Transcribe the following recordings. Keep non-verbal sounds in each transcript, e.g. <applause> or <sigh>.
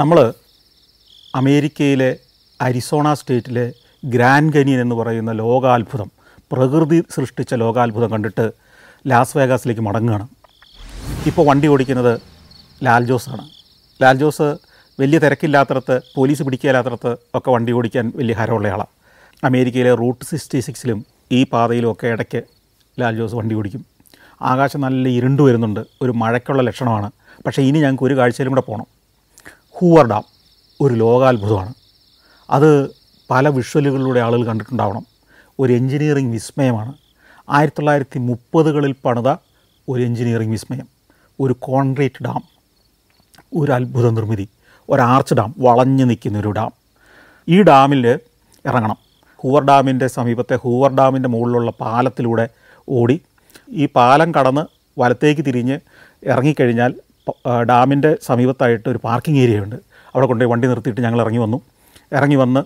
നമ്മൾ അമേരിക്കയിലെ Arizona സ്റ്റേറ്റിലെ grand canyon എന്ന് പറയുന്ന ലോകാത്ഭുതം പ്രകൃതി സൃഷ്ടിച്ച ലോകാത്ഭുതം കണ്ടിട്ട് ലാസ് വേഗാസിലേക്ക് മടങ്ങുകയാണ് ഇപ്പോൾ വണ്ടി ഓടിക്കുന്നത് ലാൽ ജോസാണ് ലാൽ ജോസ് വലിയ തിരക്കില്ലാത്തടത്ത് പോലീസ് പിടിക്കില്ലാത്തടത്ത് ഒക്കെ വണ്ടി ഓടിക്കാൻ വലിയ ഹരമുള്ള ആളാണ് അമേരിക്കയിലെ റൂട്ട് സിക്സ്റ്റി സിക്സിലും ഈ പാതയിലും ഒക്കെ ഇടയ്ക്ക് ലാൽ ജോസ് വണ്ടി ഓടിക്കും ആകാശം നല്ല ഇരുണ്ട് വരുന്നുണ്ട് ഒരു മഴയ്ക്കുള്ള ലക്ഷണമാണ് പക്ഷേ ഇനി ഞങ്ങൾക്ക് ഒരു കാഴ്ചയിലും കൂടെ പോകണം ഹൂവർ ഡാം ഒരു ലോകാത്ഭുതമാണ് അത് പല വിഷ്വലുകളിലൂടെ ആളുകൾ കണ്ടിട്ടുണ്ടാവണം ഒരു എൻജിനീയറിംഗ് വിസ്മയമാണ് ആയിരത്തി തൊള്ളായിരത്തി മുപ്പതുകളിൽ പണിത ഒരു എൻജിനീയറിംഗ് വിസ്മയം ഒരു കോൺക്രീറ്റ് ഡാം ഒരു അത്ഭുത നിർമ്മിതി ഒരാർച്ച് ഡാം വളഞ്ഞു നിൽക്കുന്ന ഒരു ഡാം ഈ ഡാമിൽ ഇറങ്ങണം ഹൂവർ ഡാമിൻ്റെ സമീപത്തെ ഹൂവർ ഡാമിൻ്റെ മുകളിലുള്ള പാലത്തിലൂടെ ഓടി ഈ പാലം കടന്ന് വലത്തേക്ക് തിരിഞ്ഞ് ഇറങ്ങിക്കഴിഞ്ഞാൽ ഡാമിൻ്റെ സമീപത്തായിട്ട് ഒരു പാർക്കിംഗ് ഏരിയ ഉണ്ട് അവിടെ കൊണ്ടുപോയി വണ്ടി നിർത്തിയിട്ട് ഞങ്ങൾ ഇറങ്ങി വന്നു ഇറങ്ങി വന്ന്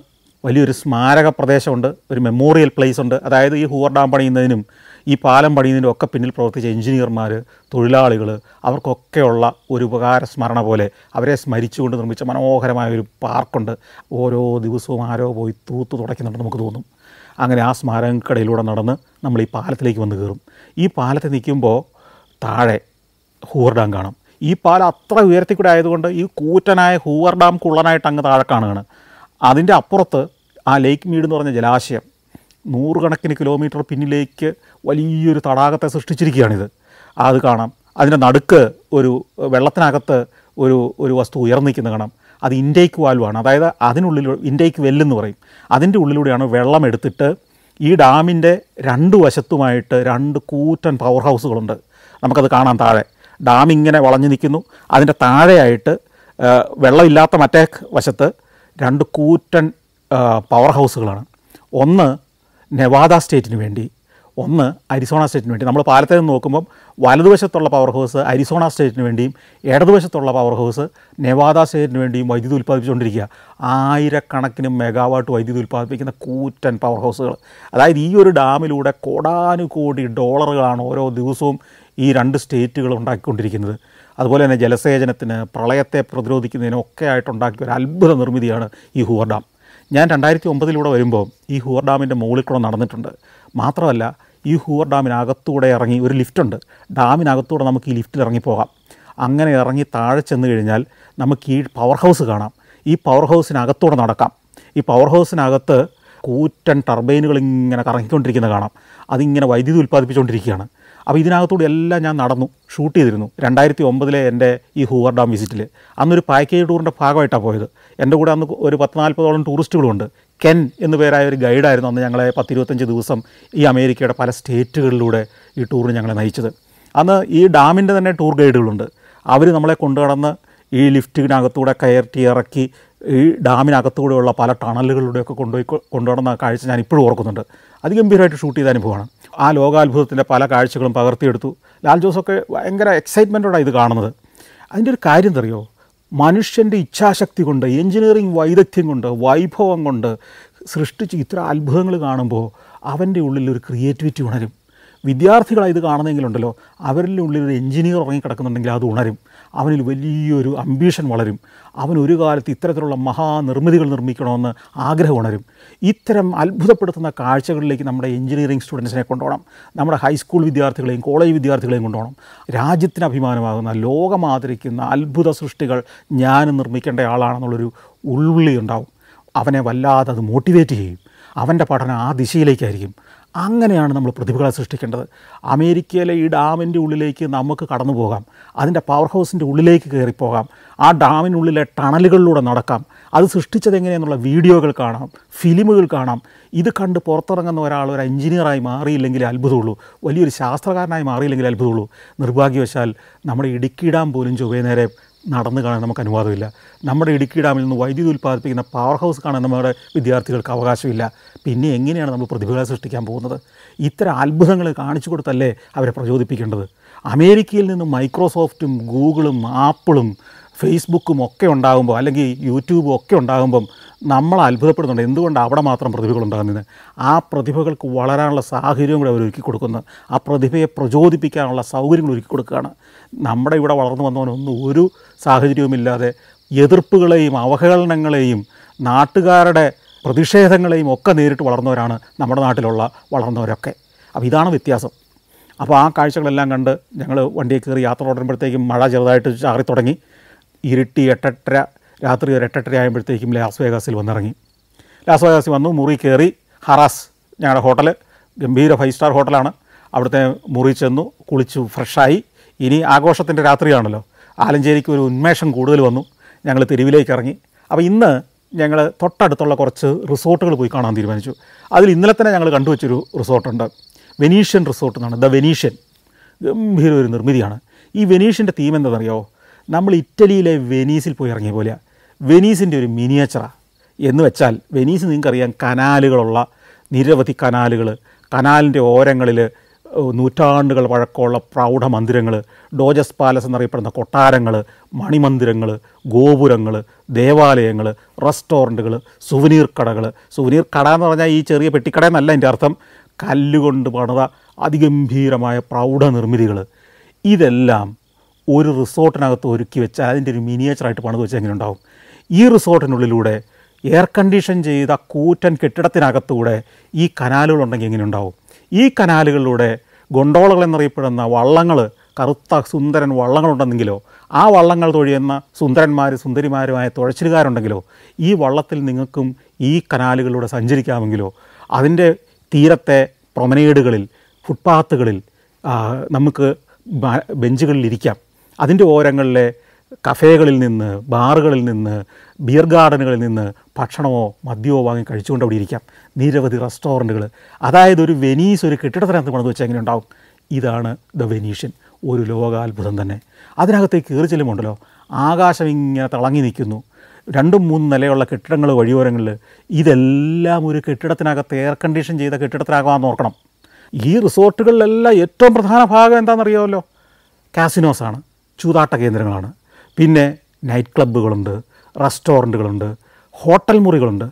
വലിയൊരു സ്മാരക പ്രദേശമുണ്ട് ഒരു മെമ്മോറിയൽ പ്ലേസ് ഉണ്ട് അതായത് ഈ ഹൂവർ ഡാം പണിയുന്നതിനും ഈ പാലം പണിയുന്നതിനും ഒക്കെ പിന്നിൽ പ്രവർത്തിച്ച എഞ്ചിനീയർമാർ തൊഴിലാളികൾ അവർക്കൊക്കെയുള്ള ഒരു ഉപകാര സ്മരണ പോലെ അവരെ സ്മരിച്ചുകൊണ്ട് നിർമ്മിച്ച മനോഹരമായ ഒരു പാർക്കുണ്ട് ഓരോ ദിവസവും ആരോ പോയി തൂത്ത് തുടയ്ക്കുന്നുണ്ട് നമുക്ക് തോന്നും അങ്ങനെ ആ സ്മാരകക്കടയിലൂടെ നടന്ന് നമ്മൾ ഈ പാലത്തിലേക്ക് വന്ന് കയറും ഈ പാലത്തിൽ നിൽക്കുമ്പോൾ താഴെ ഹൂവർ ഡാം കാണാം ഈ പാലം അത്ര ഉയരത്തിൽ കൂടെ ആയതുകൊണ്ട് ഈ കൂറ്റനായ ഹൂവർ ഡാം കുള്ളനായിട്ട് അങ്ങ് താഴെ കാണുകയാണ് അതിൻ്റെ അപ്പുറത്ത് ആ ലേക്ക് മീഡ് എന്ന് പറഞ്ഞ ജലാശയം നൂറുകണക്കിന് കിലോമീറ്റർ പിന്നിലേക്ക് വലിയൊരു തടാകത്തെ സൃഷ്ടിച്ചിരിക്കുകയാണിത് അത് കാണാം അതിൻ്റെ നടുക്ക് ഒരു വെള്ളത്തിനകത്ത് ഒരു ഒരു വസ്തു ഉയർന്നിരിക്കുന്ന കാണാം അത് ഇൻഡേക്ക് വാൽവാണ് അതായത് അതിനുള്ളിൽ ഇൻഡേക്ക് വെല്ലെന്ന് പറയും അതിൻ്റെ ഉള്ളിലൂടെയാണ് വെള്ളം എടുത്തിട്ട് ഈ ഡാമിൻ്റെ രണ്ട് വശത്തുമായിട്ട് രണ്ട് കൂറ്റൻ പവർ ഹൗസുകളുണ്ട് നമുക്കത് കാണാം താഴെ ഡാം ഇങ്ങനെ വളഞ്ഞു നിൽക്കുന്നു അതിൻ്റെ താഴെയായിട്ട് വെള്ളമില്ലാത്ത മറ്റേ വശത്ത് രണ്ട് കൂറ്റൻ പവർ ഹൗസുകളാണ് ഒന്ന് നെവാദ സ്റ്റേറ്റിന് വേണ്ടി ഒന്ന് അരിസോണ സ്റ്റേറ്റിന് വേണ്ടി നമ്മൾ പാലത്തിൽ നിന്ന് നോക്കുമ്പം വലതുവശത്തുള്ള പവർ ഹൗസ് അരിസോണ സ്റ്റേറ്റിന് വേണ്ടിയും ഇടതുവശത്തുള്ള പവർ ഹൗസ് നെവാദ സ്റ്റേറ്റിന് വേണ്ടിയും വൈദ്യുതി ഉൽപ്പാദിപ്പിച്ചുകൊണ്ടിരിക്കുക ആയിരക്കണക്കിന് മെഗാവാട്ട് വൈദ്യുതി ഉൽപ്പാദിപ്പിക്കുന്ന കൂറ്റൻ പവർ ഹൗസുകൾ അതായത് ഈ ഒരു ഡാമിലൂടെ കോടാനുകോടി ഡോളറുകളാണ് ഓരോ ദിവസവും ഈ രണ്ട് സ്റ്റേറ്റുകൾ ഉണ്ടാക്കിക്കൊണ്ടിരിക്കുന്നത് അതുപോലെ തന്നെ ജലസേചനത്തിന് പ്രളയത്തെ പ്രതിരോധിക്കുന്നതിനൊക്കെ ഉണ്ടാക്കിയ ഒരു അത്ഭുത നിർമ്മിതിയാണ് ഈ ഹൂവർ ഡാം ഞാൻ രണ്ടായിരത്തി ഒമ്പതിലൂടെ വരുമ്പോൾ ഈ ഹൂവർ ഡാമിൻ്റെ മുകളിൽ കൂടെ നടന്നിട്ടുണ്ട് മാത്രമല്ല ഈ ഹൂവർ ഡാമിനകത്തൂടെ ഇറങ്ങി ഒരു ലിഫ്റ്റുണ്ട് ഡാമിനകത്തൂടെ നമുക്ക് ഈ ലിഫ്റ്റിൽ ഇറങ്ങിപ്പോകാം അങ്ങനെ ഇറങ്ങി താഴെ ചെന്ന് കഴിഞ്ഞാൽ നമുക്ക് ഈ പവർ ഹൗസ് കാണാം ഈ പവർ ഹൗസിനകത്തൂടെ നടക്കാം ഈ പവർ ഹൗസിനകത്ത് കൂറ്റൻ ടർബൈനുകൾ ഇങ്ങനെ കറങ്ങിക്കൊണ്ടിരിക്കുന്നത് കാണാം അതിങ്ങനെ വൈദ്യുതി ഉൽപ്പാദിപ്പിച്ചുകൊണ്ടിരിക്കുകയാണ് അപ്പോൾ ഇതിനകത്തൂടെ എല്ലാം ഞാൻ നടന്നു ഷൂട്ട് ചെയ്തിരുന്നു രണ്ടായിരത്തി ഒമ്പതിലെ എൻ്റെ ഈ ഹൂവർ ഡാം വിസിറ്റിൽ അന്നൊരു പാക്കേജ് ടൂറിൻ്റെ ഭാഗമായിട്ടാണ് പോയത് എൻ്റെ കൂടെ അന്ന് ഒരു പത്ത് നാൽപ്പതോളം ടൂറിസ്റ്റുകളുണ്ട് കെൻ എന്ന് പേരായ ഒരു ഗൈഡായിരുന്നു അന്ന് ഞങ്ങളെ പത്തിരുപത്തഞ്ച് ദിവസം ഈ അമേരിക്കയുടെ പല സ്റ്റേറ്റുകളിലൂടെ ഈ ടൂറിന് ഞങ്ങളെ നയിച്ചത് അന്ന് ഈ ഡാമിൻ്റെ തന്നെ ടൂർ ഗൈഡുകളുണ്ട് അവർ നമ്മളെ കൊണ്ടുകടന്ന് ഈ ലിഫ്റ്റിനകത്തൂടെ കയറ്റി ഇറക്കി ഈ ഡാമിനകത്തൂടെയുള്ള പല ടണലുകളിലൂടെയൊക്കെ കൊണ്ടുപോയി കൊണ്ടുവന്ന കാഴ്ച ഞാൻ ഇപ്പോഴും ഓർക്കുന്നുണ്ട് അതിഗംഭീരമായിട്ട് ഷൂട്ട് ചെയ്ത അനുഭവമാണ് ആ ലോകാത്ഭുതത്തിൻ്റെ പല കാഴ്ചകളും പകർത്തിയെടുത്തു ലാൽ ജോസൊക്കെ ഭയങ്കര എക്സൈറ്റ്മെൻറ്റോടാണ് ഇത് കാണുന്നത് അതിൻ്റെ ഒരു കാര്യം അറിയോ മനുഷ്യൻ്റെ ഇച്ഛാശക്തി കൊണ്ട് എഞ്ചിനീയറിംഗ് വൈദഗ്ധ്യം കൊണ്ട് വൈഭവം കൊണ്ട് സൃഷ്ടിച്ച് ഇത്ര അത്ഭുതങ്ങൾ കാണുമ്പോൾ അവൻ്റെ ഉള്ളിൽ ഒരു ക്രിയേറ്റിവിറ്റി ഉണരും വിദ്യാർത്ഥികളായി ഇത് കാണുന്നെങ്കിലുണ്ടല്ലോ അവരുടെ ഉള്ളിൽ ഒരു എഞ്ചിനീയർ കിടക്കുന്നുണ്ടെങ്കിൽ അത് ഉണരും അവനിൽ വലിയൊരു അംബീഷൻ വളരും അവൻ ഒരു കാലത്ത് ഇത്തരത്തിലുള്ള മഹാനിർമ്മിതികൾ നിർമ്മിക്കണമെന്ന് ആഗ്രഹം ഉണരും ഇത്തരം അത്ഭുതപ്പെടുത്തുന്ന കാഴ്ചകളിലേക്ക് നമ്മുടെ എഞ്ചിനീയറിംഗ് സ്റ്റുഡൻസിനെ കൊണ്ടുപോകണം നമ്മുടെ ഹൈസ്കൂൾ വിദ്യാർത്ഥികളെയും കോളേജ് വിദ്യാർത്ഥികളെയും കൊണ്ടുപോകണം രാജ്യത്തിന് അഭിമാനമാകുന്ന ലോകമാദരിക്കുന്ന അത്ഭുത സൃഷ്ടികൾ ഞാൻ നിർമ്മിക്കേണ്ട ആളാണെന്നുള്ളൊരു ഉൾവിളി ഉണ്ടാവും അവനെ വല്ലാതെ അത് മോട്ടിവേറ്റ് ചെയ്യും അവൻ്റെ പഠനം ആ ദിശയിലേക്കായിരിക്കും അങ്ങനെയാണ് നമ്മൾ പ്രതിഭകളെ സൃഷ്ടിക്കേണ്ടത് അമേരിക്കയിലെ ഈ ഡാമിൻ്റെ ഉള്ളിലേക്ക് നമുക്ക് കടന്നു പോകാം അതിൻ്റെ പവർ ഹൗസിൻ്റെ ഉള്ളിലേക്ക് കയറിപ്പോകാം ആ ഡാമിനുള്ളിലെ ടണലുകളിലൂടെ നടക്കാം അത് സൃഷ്ടിച്ചത് എങ്ങനെയെന്നുള്ള വീഡിയോകൾ കാണാം ഫിലിമുകൾ കാണാം ഇത് കണ്ട് പുറത്തിറങ്ങുന്ന ഒരാൾ ഒരു എഞ്ചിനീയറായി മാറിയില്ലെങ്കിൽ അത്ഭുതമുള്ളൂ വലിയൊരു ശാസ്ത്രകാരനായി മാറിയില്ലെങ്കിൽ അത്ഭുതമുള്ളൂ നിർഭാഗ്യവശാൽ നമ്മുടെ ഇടുക്കി ഡാം പോലും ചൊവ്വേ നേരെ നടന്നു കാണാൻ നമുക്ക് അനുവാദമില്ല നമ്മുടെ ഇടുക്കി ഡാമിൽ നിന്ന് വൈദ്യുതി ഉൽപ്പാദിപ്പിക്കുന്ന പവർ ഹൗസ് കാണാൻ നമ്മുടെ വിദ്യാർത്ഥികൾക്ക് അവകാശമില്ല പിന്നെ എങ്ങനെയാണ് നമ്മൾ പ്രതിഭകളെ സൃഷ്ടിക്കാൻ പോകുന്നത് ഇത്തരം അത്ഭുതങ്ങൾ കാണിച്ചു കൊടുത്തല്ലേ അവരെ പ്രചോദിപ്പിക്കേണ്ടത് അമേരിക്കയിൽ നിന്ന് മൈക്രോസോഫ്റ്റും ഗൂഗിളും ആപ്പിളും ഫേസ്ബുക്കും ഒക്കെ ഉണ്ടാകുമ്പോൾ അല്ലെങ്കിൽ യൂട്യൂബും ഒക്കെ ഉണ്ടാകുമ്പം നമ്മൾ അത്ഭുതപ്പെടുന്നുണ്ട് എന്തുകൊണ്ട് അവിടെ മാത്രം പ്രതിഭകൾ ഉണ്ടാകുന്നത് ആ പ്രതിഭകൾക്ക് വളരാനുള്ള സാഹചര്യം കൂടെ അവർ ഒരുക്കി കൊടുക്കുന്നത് ആ പ്രതിഭയെ പ്രചോദിപ്പിക്കാനുള്ള സൗകര്യങ്ങൾ ഒരുക്കി കൊടുക്കുകയാണ് നമ്മുടെ ഇവിടെ വളർന്നു വന്നവനൊന്നും ഒരു സാഹചര്യവുമില്ലാതെ എതിർപ്പുകളെയും അവഹേളനങ്ങളെയും നാട്ടുകാരുടെ പ്രതിഷേധങ്ങളെയും ഒക്കെ നേരിട്ട് വളർന്നവരാണ് നമ്മുടെ നാട്ടിലുള്ള വളർന്നവരൊക്കെ അപ്പോൾ ഇതാണ് വ്യത്യാസം അപ്പോൾ ആ കാഴ്ചകളെല്ലാം കണ്ട് ഞങ്ങൾ വണ്ടിയിൽ കയറി യാത്ര തുടരുമ്പോഴത്തേക്കും മഴ ചെറുതായിട്ട് ചാറി തുടങ്ങി ഇരുട്ടി എട്ടെട്ടര രാത്രി ഒരു എട്ടെട്ടര ആകുമ്പോഴത്തേക്കും ലാസ് വേഗാസിൽ വന്നിറങ്ങി ലാസ് വേഗാസിൽ വന്നു മുറി കയറി ഹറാസ് ഞങ്ങളുടെ ഹോട്ടൽ ഗംഭീര ഫൈവ് സ്റ്റാർ ഹോട്ടലാണ് അവിടുത്തെ മുറി ചെന്നു കുളിച്ചു ഫ്രഷായി ഇനി ആഘോഷത്തിൻ്റെ രാത്രിയാണല്ലോ ആലഞ്ചേരിക്ക് ഒരു ഉന്മേഷം കൂടുതൽ വന്നു ഞങ്ങൾ തെരുവിലേക്ക് ഇറങ്ങി അപ്പോൾ ഇന്ന് ഞങ്ങൾ തൊട്ടടുത്തുള്ള കുറച്ച് റിസോർട്ടുകൾ പോയി കാണാൻ തീരുമാനിച്ചു അതിൽ ഇന്നലെ തന്നെ ഞങ്ങൾ കണ്ടുവച്ചൊരു റിസോർട്ടുണ്ട് വെനീഷ്യൻ റിസോർട്ട് എന്നാണ് ദ വെനീഷ്യൻ ഗംഭീര ഒരു നിർമ്മിതിയാണ് ഈ വെനീഷ്യൻ്റെ തീം എന്താണെന്നറിയോ നമ്മൾ ഇറ്റലിയിലെ വെനീസിൽ പോയി ഇറങ്ങിയ പോലെയാണ് വെനീസിൻ്റെ ഒരു മിനിയേച്ചറാണ് എന്ന് വെച്ചാൽ വെനീസ് നിങ്ങൾക്കറിയാം കനാലുകളുള്ള നിരവധി കനാലുകൾ കനാലിൻ്റെ ഓരങ്ങളിൽ നൂറ്റാണ്ടുകൾ വഴക്കമുള്ള പ്രൗഢ മന്ദിരങ്ങൾ ഡോജസ് പാലസ് എന്നറിയപ്പെടുന്ന കൊട്ടാരങ്ങൾ മണിമന്ദിരങ്ങൾ ഗോപുരങ്ങൾ ദേവാലയങ്ങൾ റെസ്റ്റോറൻറ്റുകൾ സുവനീർ കടകൾ സുവനീർ കട എന്ന് പറഞ്ഞാൽ ഈ ചെറിയ പെട്ടിക്കട എന്നല്ല എൻ്റെ അർത്ഥം കല്ലുകൊണ്ട് പണിത അതിഗംഭീരമായ പ്രൗഢ നിർമ്മിതികൾ ഇതെല്ലാം ഒരു റിസോർട്ടിനകത്ത് ഒരുക്കി വെച്ചാൽ അതിൻ്റെ ഒരു മിനിയേച്ചറായിട്ട് പണിത് വെച്ചാൽ എങ്ങനെ ഉണ്ടാവും ഈ റിസോർട്ടിനുള്ളിലൂടെ എയർ കണ്ടീഷൻ ചെയ്ത കൂറ്റൻ കെട്ടിടത്തിനകത്തൂടെ ഈ കനാലുകൾ ഉണ്ടെങ്കിൽ എങ്ങനെ ഉണ്ടാവും ഈ കനാലുകളിലൂടെ ഗൊണ്ടോളകൾ എന്നറിയപ്പെടുന്ന വള്ളങ്ങൾ കറുത്ത സുന്ദരൻ വള്ളങ്ങളുണ്ടെന്നെങ്കിലോ ആ വള്ളങ്ങൾ തൊഴിയുന്ന സുന്ദരന്മാർ സുന്ദരിമാരുമായ തുഴച്ചിലുകാരുണ്ടെങ്കിലോ ഈ വള്ളത്തിൽ നിങ്ങൾക്കും ഈ കനാലുകളിലൂടെ സഞ്ചരിക്കാമെങ്കിലോ അതിൻ്റെ തീരത്തെ പ്രൊമനേഡുകളിൽ ഫുട്പാത്തുകളിൽ നമുക്ക് ബെഞ്ചുകളിൽ ഇരിക്കാം അതിൻ്റെ ഓരങ്ങളിലെ കഫേകളിൽ നിന്ന് ബാറുകളിൽ നിന്ന് ബിയർ ഗാർഡനുകളിൽ നിന്ന് ഭക്ഷണമോ മദ്യമോ വാങ്ങി കഴിച്ചുകൊണ്ട് അവിടെ ഇരിക്കാം നിരവധി റെസ്റ്റോറൻറ്റുകൾ അതായത് ഒരു വെനീസ് ഒരു കെട്ടിടത്തിനകത്ത് കൊണ്ടു വെച്ചാൽ എങ്ങനെ ഉണ്ടാവും ഇതാണ് ദ വെനീഷ്യൻ ഒരു ലോകാത്ഭുതം തന്നെ അതിനകത്തേക്ക് കയറി ചെല്ലുമുണ്ടല്ലോ ആകാശം ഇങ്ങനെ തിളങ്ങി നിൽക്കുന്നു രണ്ടും മൂന്ന് നിലയുള്ള കെട്ടിടങ്ങൾ വഴിയോരങ്ങളിൽ ഇതെല്ലാം ഒരു കെട്ടിടത്തിനകത്ത് എയർ കണ്ടീഷൻ ചെയ്ത കെട്ടിടത്തിനാകാമെന്ന് ഓർക്കണം ഈ റിസോർട്ടുകളിലെല്ലാം ഏറ്റവും പ്രധാന ഭാഗം എന്താണെന്നറിയാമല്ലോ കാസിനോസാണ് ചൂതാട്ട കേന്ദ്രങ്ങളാണ് പിന്നെ നൈറ്റ് ക്ലബ്ബുകളുണ്ട് റെസ്റ്റോറൻറ്റുകളുണ്ട് ഹോട്ടൽ മുറികളുണ്ട്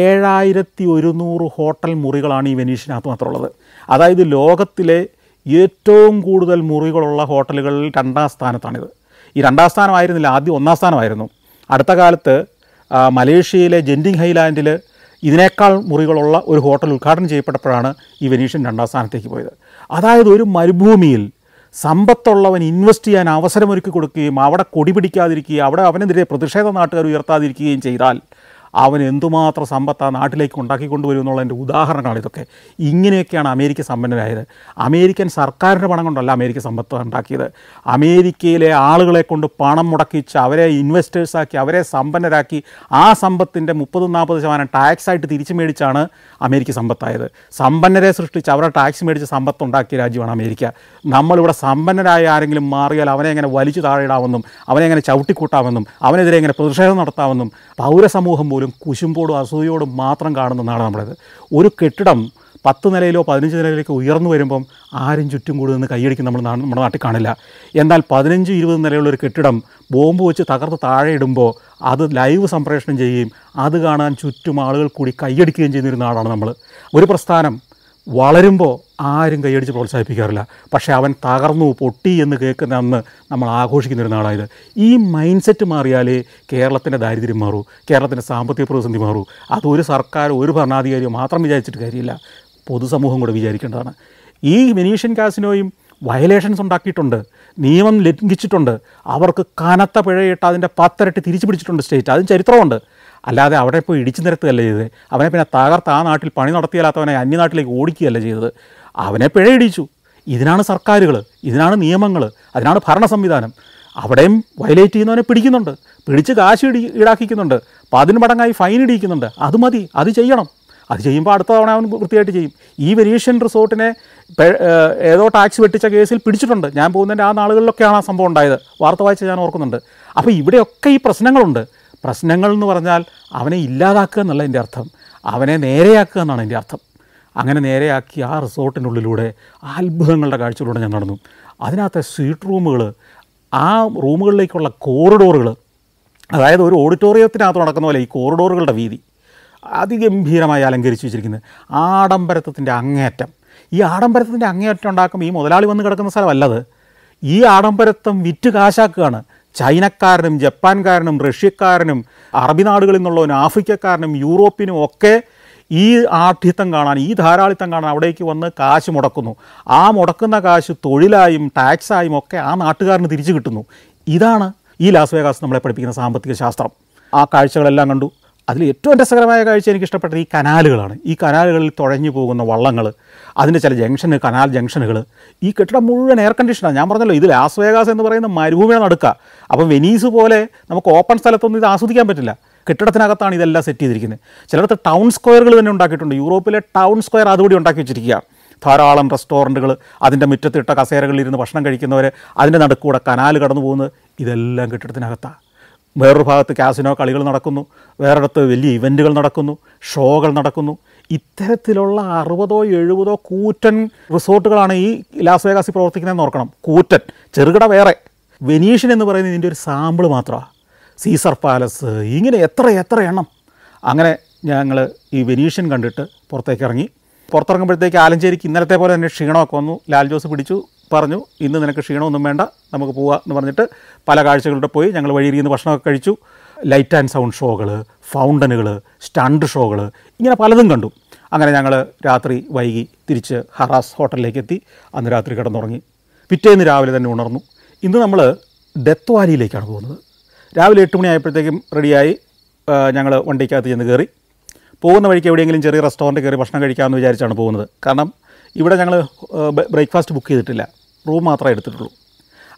ഏഴായിരത്തി ഒരുന്നൂറ് ഹോട്ടൽ മുറികളാണ് ഈ വെനീഷിനകത്ത് മാത്രമുള്ളത് അതായത് ലോകത്തിലെ ഏറ്റവും കൂടുതൽ മുറികളുള്ള ഹോട്ടലുകളിൽ രണ്ടാം സ്ഥാനത്താണിത് ഈ രണ്ടാം സ്ഥാനമായിരുന്നില്ല ആദ്യം ഒന്നാം സ്ഥാനമായിരുന്നു അടുത്ത കാലത്ത് മലേഷ്യയിലെ ജെൻറ്റിങ് ഹൈലാൻഡിൽ ഇതിനേക്കാൾ മുറികളുള്ള ഒരു ഹോട്ടൽ ഉദ്ഘാടനം ചെയ്യപ്പെട്ടപ്പോഴാണ് ഈ വെനീഷ്യൻ രണ്ടാം സ്ഥാനത്തേക്ക് പോയത് അതായത് ഒരു മരുഭൂമിയിൽ സമ്പത്തുള്ളവൻ ഇൻവെസ്റ്റ് ചെയ്യാൻ അവസരമൊരുക്കി കൊടുക്കുകയും അവിടെ കൊടി പിടിക്കാതിരിക്കുകയും അവിടെ അവനെതിരെ പ്രതിഷേധ നാട്ടുകാർ ഉയർത്താതിരിക്കുകയും ചെയ്താൽ അവൻ എന്തുമാത്രം സമ്പത്ത് ആ നാട്ടിലേക്ക് ഉണ്ടാക്കിക്കൊണ്ടുവരും എന്നുള്ളതിൻ്റെ ഉദാഹരണങ്ങളാണ് ഇതൊക്കെ ഇങ്ങനെയൊക്കെയാണ് അമേരിക്ക സമ്പന്നരായത് അമേരിക്കൻ സർക്കാരിൻ്റെ പണം കൊണ്ടല്ല അമേരിക്ക സമ്പത്ത് ഉണ്ടാക്കിയത് അമേരിക്കയിലെ ആളുകളെ കൊണ്ട് പണം മുടക്കിച്ച് അവരെ ഇൻവെസ്റ്റേഴ്സാക്കി അവരെ സമ്പന്നരാക്കി ആ സമ്പത്തിൻ്റെ മുപ്പത് നാൽപ്പത് ശതമാനം ടാക്സായിട്ട് തിരിച്ചു മേടിച്ചാണ് അമേരിക്ക സമ്പത്തായത് സമ്പന്നരെ സൃഷ്ടിച്ച് അവരുടെ ടാക്സ് മേടിച്ച് സമ്പത്തുണ്ടാക്കിയ രാജ്യമാണ് അമേരിക്ക നമ്മളിവിടെ സമ്പന്നരായ ആരെങ്കിലും മാറിയാൽ അവനെ എങ്ങനെ വലിച്ചു താഴെയിടാമെന്നും അവനെ എങ്ങനെ ചവിട്ടിക്കൂട്ടാമെന്നും അവനെതിരെ എങ്ങനെ പ്രതിഷേധം നടത്താമെന്നും പൗരസമൂഹം പോലും കുശുമ്പോടും അസൂയോടും മാത്രം കാണുന്ന നാടാണ് നമ്മളത് ഒരു കെട്ടിടം പത്ത് നിലയിലോ പതിനഞ്ച് നിലയിലേക്ക് ഉയർന്നു വരുമ്പം ആരും ചുറ്റും കൂടി നിന്ന് കൈയടിക്കും നമ്മൾ നമ്മുടെ നാട്ടിൽ കാണില്ല എന്നാൽ പതിനഞ്ച് ഇരുപത് നിലയുള്ള ഒരു കെട്ടിടം ബോംബ് വെച്ച് തകർത്ത് താഴെ ഇടുമ്പോൾ അത് ലൈവ് സംപ്രേഷണം ചെയ്യുകയും അത് കാണാൻ ചുറ്റും ആളുകൾ കൂടി കൈയടിക്കുകയും ചെയ്യുന്ന ഒരു നാടാണ് നമ്മൾ ഒരു പ്രസ്ഥാനം വളരുമ്പോൾ ആരും കൈയടിച്ച് പ്രോത്സാഹിപ്പിക്കാറില്ല പക്ഷേ അവൻ തകർന്നു പൊട്ടി എന്ന് കേൾക്കുന്ന അന്ന് നമ്മൾ ആഘോഷിക്കുന്ന ഒരു നാളായത് ഈ മൈൻഡ് സെറ്റ് മാറിയാലേ കേരളത്തിൻ്റെ ദാരിദ്ര്യം മാറൂ കേരളത്തിൻ്റെ സാമ്പത്തിക പ്രതിസന്ധി മാറൂ അതൊരു സർക്കാർ ഒരു ഭരണാധികാരിയോ മാത്രം വിചാരിച്ചിട്ട് കാര്യമില്ല പൊതുസമൂഹം കൂടെ വിചാരിക്കേണ്ടതാണ് ഈ മിനീഷ്യൻ കാസിനോയും വയലേഷൻസ് ഉണ്ടാക്കിയിട്ടുണ്ട് നിയമം ലംഘിച്ചിട്ടുണ്ട് അവർക്ക് കനത്ത പിഴയിട്ട് അതിൻ്റെ പത്തരട്ടി തിരിച്ചു പിടിച്ചിട്ടുണ്ട് സ്റ്റേറ്റ് അതിന് ചരിത്രമുണ്ട് അല്ലാതെ അവിടെ പോയി ഇടിച്ചു നിരത്തുകയല്ല ചെയ്തത് അവനെ പിന്നെ തകർത്ത് ആ നാട്ടിൽ പണി നടത്തിയല്ലാത്തവനെ അന്യനാട്ടിലേക്ക് ഓടിക്കുകയല്ല ചെയ്തത് അവനെ പിഴയിടിച്ചു ഇതിനാണ് സർക്കാരുകൾ ഇതിനാണ് നിയമങ്ങൾ അതിനാണ് ഭരണ സംവിധാനം അവിടെയും വയലേറ്റ് ചെയ്യുന്നവനെ പിടിക്കുന്നുണ്ട് പിടിച്ച് കാശ് ഇടി ഈടാക്കിക്കുന്നുണ്ട് അതിന് മടങ്ങായി ഫൈൻ ഇടിക്കുന്നുണ്ട് അത് മതി അത് ചെയ്യണം അത് ചെയ്യുമ്പോൾ അടുത്ത തവണ അവൻ വൃത്തിയായിട്ട് ചെയ്യും ഈ വെരിയേഷൻ റിസോർട്ടിനെ ഏതോ ടാക്സ് വെട്ടിച്ച കേസിൽ പിടിച്ചിട്ടുണ്ട് ഞാൻ പോകുന്നതിൻ്റെ ആ നാളുകളിലൊക്കെയാണ് ആ സംഭവം ഉണ്ടായത് വാർത്ത വായിച്ച് ഞാൻ ഓർക്കുന്നുണ്ട് അപ്പോൾ ഇവിടെയൊക്കെ ഈ പ്രശ്നങ്ങളുണ്ട് പ്രശ്നങ്ങൾ എന്ന് പറഞ്ഞാൽ അവനെ ഇല്ലാതാക്കുക എന്നുള്ള എൻ്റെ അർത്ഥം അവനെ നേരെയാക്കുക എന്നാണ് എൻ്റെ അർത്ഥം അങ്ങനെ നേരെയാക്കി ആ റിസോർട്ടിനുള്ളിലൂടെ അത്ഭുതങ്ങളുടെ കാഴ്ചയിലൂടെ ഞാൻ നടന്നു അതിനകത്തെ സ്വീറ്റ് റൂമുകൾ ആ റൂമുകളിലേക്കുള്ള കോറിഡോറുകൾ അതായത് ഒരു ഓഡിറ്റോറിയത്തിനകത്ത് നടക്കുന്ന പോലെ ഈ കോറിഡോറുകളുടെ വീതി അതിഗംഭീരമായി അലങ്കരിച്ച് വെച്ചിരിക്കുന്നത് ആഡംബരത്വത്തിൻ്റെ അങ്ങേയറ്റം ഈ ആഡംബരത്തിൻ്റെ അങ്ങേയറ്റം ഉണ്ടാക്കുമ്പോൾ ഈ മുതലാളി വന്ന് കിടക്കുന്ന സ്ഥലമല്ലത് ഈ ആഡംബരത്വം വിറ്റ് കാശാക്കുകയാണ് ചൈനക്കാരനും ജപ്പാൻകാരനും റഷ്യക്കാരനും അറബി നാടുകളിൽ നിന്നുള്ളവനും ആഫ്രിക്കക്കാരനും യൂറോപ്പിനും ഒക്കെ ഈ ആഠ്യത്വം കാണാൻ ഈ ധാരാളിത്തം കാണാൻ അവിടേക്ക് വന്ന് കാശ് മുടക്കുന്നു ആ മുടക്കുന്ന കാശ് തൊഴിലായും ടാക്സായും ഒക്കെ ആ നാട്ടുകാരന് തിരിച്ചു കിട്ടുന്നു ഇതാണ് ഈ ലാസ് വേഗാസ് നമ്മളെ പഠിപ്പിക്കുന്ന സാമ്പത്തിക ശാസ്ത്രം ആ കാഴ്ചകളെല്ലാം കണ്ടു അതിൽ ഏറ്റവും രസകരമായ കാഴ്ച എനിക്ക് ഇഷ്ടപ്പെട്ടത് ഈ കനാലുകളാണ് ഈ കനാലുകളിൽ തുഴഞ്ഞു പോകുന്ന വള്ളങ്ങൾ അതിൻ്റെ ചില ജംഗ്ഷൻ കനാൽ ജംഗ്ഷനുകൾ ഈ കെട്ടിടം മുഴുവൻ എയർ കണ്ടീഷനാണ് ഞാൻ പറഞ്ഞല്ലോ ഇത് ലാസ് വേഗാസ് എന്ന് പറയുന്ന മരുഭൂമിയുടെ നടുക്കുക അപ്പം വെനീസ് പോലെ നമുക്ക് ഓപ്പൺ സ്ഥലത്തൊന്നും ഇത് ആസ്വദിക്കാൻ പറ്റില്ല കെട്ടിടത്തിനകത്താണ് ഇതെല്ലാം സെറ്റ് ചെയ്തിരിക്കുന്നത് ചിലടത്ത് ടൗൺ സ്ക്വയറുകൾ തന്നെ ഉണ്ടാക്കിയിട്ടുണ്ട് യൂറോപ്പിലെ ടൗൺ സ്ക്വയർ അതുകൂടി ഉണ്ടാക്കി വെച്ചിരിക്കുക ധാരാളം റെസ്റ്റോറൻറ്റുകൾ അതിൻ്റെ മുറ്റത്തിട്ട കസേരകളിൽ ഇരുന്ന് ഭക്ഷണം കഴിക്കുന്നവർ അതിൻ്റെ നടുക്കൂടെ കനാൽ കടന്നു പോകുന്നത് ഇതെല്ലാം കെട്ടിടത്തിനകത്താണ് വേറൊരു ഭാഗത്ത് കാസിനോ കളികൾ നടക്കുന്നു വേറൊരിടത്ത് വലിയ ഇവൻറ്റുകൾ നടക്കുന്നു ഷോകൾ നടക്കുന്നു ഇത്തരത്തിലുള്ള അറുപതോ എഴുപതോ കൂറ്റൻ റിസോർട്ടുകളാണ് ഈ ലാസ് വേഗാസിൽ പ്രവർത്തിക്കുന്നതെന്ന് ഓർക്കണം കൂറ്റൻ ചെറുകിട വേറെ വെനീഷ്യൻ എന്ന് പറയുന്നത് ഇതിൻ്റെ ഒരു സാമ്പിൾ മാത്രമാണ് സീസർ പാലസ് ഇങ്ങനെ എത്ര എത്ര എണ്ണം അങ്ങനെ ഞങ്ങൾ ഈ വെനീഷ്യൻ കണ്ടിട്ട് പുറത്തേക്ക് ഇറങ്ങി പുറത്തിറങ്ങുമ്പോഴത്തേക്ക് ആലഞ്ചേരിക്ക് ഇന്നലത്തെ പോലെ തന്നെ ക്ഷീണമൊക്കെ വന്നു ലാൽ ജോസ് പിടിച്ചു പറഞ്ഞു ഇന്ന് നിനക്ക് ക്ഷീണമൊന്നും വേണ്ട നമുക്ക് പോവാം എന്ന് പറഞ്ഞിട്ട് പല കാഴ്ചകളിലൂടെ പോയി ഞങ്ങൾ വഴിയിരിക്കുന്ന ഭക്ഷണമൊക്കെ കഴിച്ചു ലൈറ്റ് ആൻഡ് സൗണ്ട് ഷോകൾ ഫൗണ്ടനുകൾ സ്റ്റണ്ട് ഷോകൾ ഇങ്ങനെ പലതും കണ്ടു അങ്ങനെ ഞങ്ങൾ രാത്രി വൈകി തിരിച്ച് ഹറാസ് ഹോട്ടലിലേക്ക് എത്തി അന്ന് രാത്രി കിടന്നുറങ്ങി പിറ്റേന്ന് രാവിലെ തന്നെ ഉണർന്നു ഇന്ന് നമ്മൾ ഡെത്ത് വാലിയിലേക്കാണ് പോകുന്നത് രാവിലെ എട്ട് മണിയായപ്പോഴത്തേക്കും റെഡിയായി ഞങ്ങൾ വണ്ടിക്കകത്ത് ചെന്ന് കയറി പോകുന്ന വഴിക്ക് എവിടെയെങ്കിലും ചെറിയ റെസ്റ്റോറൻറ്റ് കയറി ഭക്ഷണം കഴിക്കാമെന്ന് വിചാരിച്ചാണ് പോകുന്നത് കാരണം ഇവിടെ ഞങ്ങൾ ബ്രേക്ക്ഫാസ്റ്റ് ബുക്ക് ചെയ്തിട്ടില്ല റൂം മാത്രമേ എടുത്തിട്ടുള്ളൂ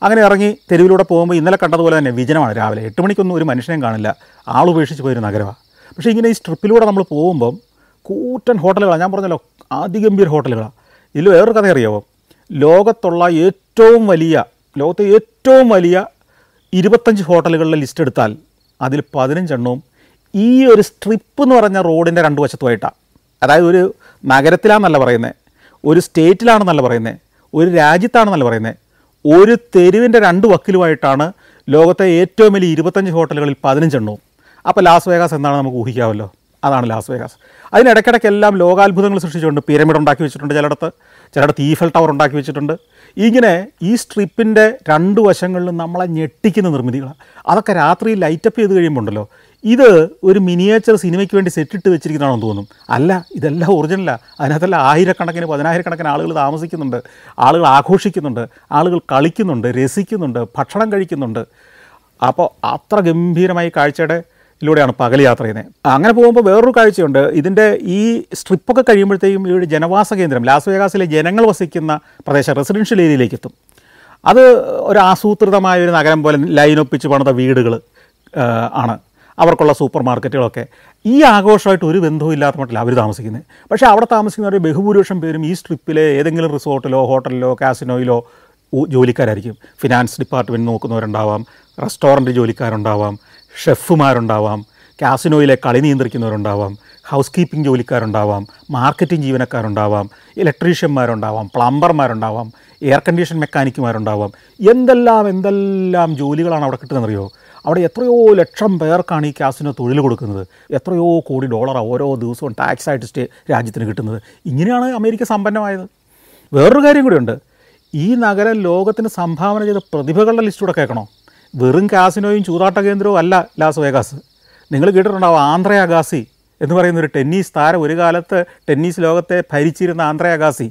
അങ്ങനെ ഇറങ്ങി തെരുവിലൂടെ പോകുമ്പോൾ ഇന്നലെ കണ്ടതുപോലെ തന്നെ വിജനമാണ് രാവിലെ എട്ട് മണിക്കൊന്നും ഒരു മനുഷ്യനെയും കാണില്ല ആൾ ഉപേക്ഷിച്ച് പോയൊരു നഗരമാണ് പക്ഷേ ഇങ്ങനെ ഈ സ്ട്രിപ്പിലൂടെ നമ്മൾ പോകുമ്പം കൂറ്റൻ ഹോട്ടലുകളാണ് ഞാൻ പറഞ്ഞല്ലോ ആദിഗംഭീർ ഹോട്ടലുകളാണ് ഇതിൽ വേറൊരു കഥ അറിയാമോ ലോകത്തുള്ള ഏറ്റവും വലിയ ലോകത്തെ ഏറ്റവും വലിയ ഇരുപത്തഞ്ച് ഹോട്ടലുകളുടെ ലിസ്റ്റ് എടുത്താൽ അതിൽ പതിനഞ്ചെണ്ണവും ഈ ഒരു സ്ട്രിപ്പ് എന്ന് പറഞ്ഞ റോഡിൻ്റെ രണ്ട് വശത്തുമായിട്ടാണ് അതായത് ഒരു നഗരത്തിലാണെന്നല്ല പറയുന്നത് ഒരു സ്റ്റേറ്റിലാണെന്നല്ല പറയുന്നത് ഒരു രാജ്യത്താണെന്നല്ല പറയുന്നത് ഒരു തെരുവിൻ്റെ രണ്ട് വക്കിലുമായിട്ടാണ് ലോകത്തെ ഏറ്റവും വലിയ ഇരുപത്തഞ്ച് ഹോട്ടലുകളിൽ പതിനഞ്ചെണ്ണവും അപ്പോൾ ലാസ് വേഗാസ് എന്താണെന്ന് നമുക്ക് ഊഹിക്കാമല്ലോ അതാണ് ലാസ് വേഗാസ് അതിനിടയ്ക്കിടയ്ക്ക് എല്ലാം ലോകാത്ഭുതങ്ങൾ സൃഷ്ടിച്ചിട്ടുണ്ട് പിരമിഡ് ഉണ്ടാക്കി വെച്ചിട്ടുണ്ട് ചിലയിടത്ത് ചിലയിടത്ത് ഈഫൽ ടവർ ഉണ്ടാക്കി വെച്ചിട്ടുണ്ട് ഇങ്ങനെ ഈ സ്ട്രിപ്പിൻ്റെ രണ്ട് വശങ്ങളിലും നമ്മളെ ഞെട്ടിക്കുന്ന നിർമ്മിതികളാണ് അതൊക്കെ രാത്രി ലൈറ്റപ്പ് ചെയ്ത് കഴിയുമ്പോൾ ഉണ്ടല്ലോ ഇത് ഒരു മിനിയേച്ചർ സിനിമയ്ക്ക് വേണ്ടി സെറ്റിട്ട് വെച്ചിരിക്കുന്നതാണെന്ന് തോന്നും അല്ല ഇതെല്ലാം ഒറിജിനലാണ് അതിനകത്തല്ല ആയിരക്കണക്കിന് പതിനായിരക്കണക്കിന് ആളുകൾ താമസിക്കുന്നുണ്ട് ആളുകൾ ആഘോഷിക്കുന്നുണ്ട് ആളുകൾ കളിക്കുന്നുണ്ട് രസിക്കുന്നുണ്ട് ഭക്ഷണം കഴിക്കുന്നുണ്ട് അപ്പോൾ അത്ര ഗംഭീരമായി കാഴ്ചയുടെ ഇതിലൂടെയാണ് പകൽ യാത്ര ചെയ്യുന്നത് അങ്ങനെ പോകുമ്പോൾ വേറൊരു കാഴ്ചയുണ്ട് ഇതിൻ്റെ ഈ സ്ട്രിപ്പൊക്കെ കഴിയുമ്പോഴത്തേക്കും ഈ ഒരു ജനവാസ കേന്ദ്രം ലാസ് വേഗാസിലെ ജനങ്ങൾ വസിക്കുന്ന പ്രദേശം റെസിഡൻഷ്യൽ ഏരിയയിലേക്ക് എത്തും അത് ഒരു ആസൂത്രിതമായ ഒരു നഗരം പോലെ ലൈനൊപ്പിച്ച് പണിത വീടുകൾ ആണ് അവർക്കുള്ള സൂപ്പർ മാർക്കറ്റുകളൊക്കെ ഈ ആഘോഷമായിട്ട് ഒരു ബന്ധവും ഇല്ലാത്ത മട്ടില്ല അവർ താമസിക്കുന്നത് പക്ഷേ അവിടെ താമസിക്കുന്നവർ ബഹുഭൂരിപക്ഷം പേരും ഈ സ്ട്രിപ്പിലെ ഏതെങ്കിലും റിസോർട്ടിലോ ഹോട്ടലിലോ കാസിനോയിലോ ജോലിക്കാരായിരിക്കും ഫിനാൻസ് ഡിപ്പാർട്ട്മെൻറ്റ് നോക്കുന്നവരുണ്ടാവാം റെസ്റ്റോറൻറ്റ് ജോലിക്കാരുണ്ടാവാം ഷെഫുമാരുണ്ടാവാം കാസിനോയിലെ കളി നിയന്ത്രിക്കുന്നവരുണ്ടാവാം ഹൗസ് കീപ്പിംഗ് ജോലിക്കാരുണ്ടാവാം മാർക്കറ്റിംഗ് ജീവനക്കാരുണ്ടാവാം ഇലക്ട്രീഷ്യന്മാരുണ്ടാവാം പ്ലംബർമാരുണ്ടാവാം എയർ കണ്ടീഷൻ മെക്കാനിക്കുമാരുണ്ടാവാം എന്തെല്ലാം എന്തെല്ലാം ജോലികളാണ് അവിടെ കിട്ടുന്നതെന്നറിയോ അവിടെ എത്രയോ ലക്ഷം പേർക്കാണ് ഈ കാസിനോ തൊഴിൽ കൊടുക്കുന്നത് എത്രയോ കോടി ഡോളറാണ് ഓരോ ദിവസവും ടാക്സ് ആയിട്ട് സ്റ്റേ രാജ്യത്തിന് കിട്ടുന്നത് ഇങ്ങനെയാണ് അമേരിക്ക സമ്പന്നമായത് വേറൊരു കാര്യം കൂടിയുണ്ട് ഈ നഗരം ലോകത്തിന് സംഭാവന ചെയ്ത പ്രതിഭകളുടെ ലിസ്റ്റ് കൂടെ കേൾക്കണോ വെറും കാസിനോയും ചൂതാട്ട കേന്ദ്രവും അല്ല ലാസ് വേഗാസ് നിങ്ങൾ കേട്ടിട്ടുണ്ടാവും ആന്ധ്ര അഗാസി എന്ന് പറയുന്ന ഒരു ടെന്നീസ് താരം ഒരു കാലത്ത് ടെന്നീസ് ലോകത്തെ ഭരിച്ചിരുന്ന ആന്ധ്ര അഗാസി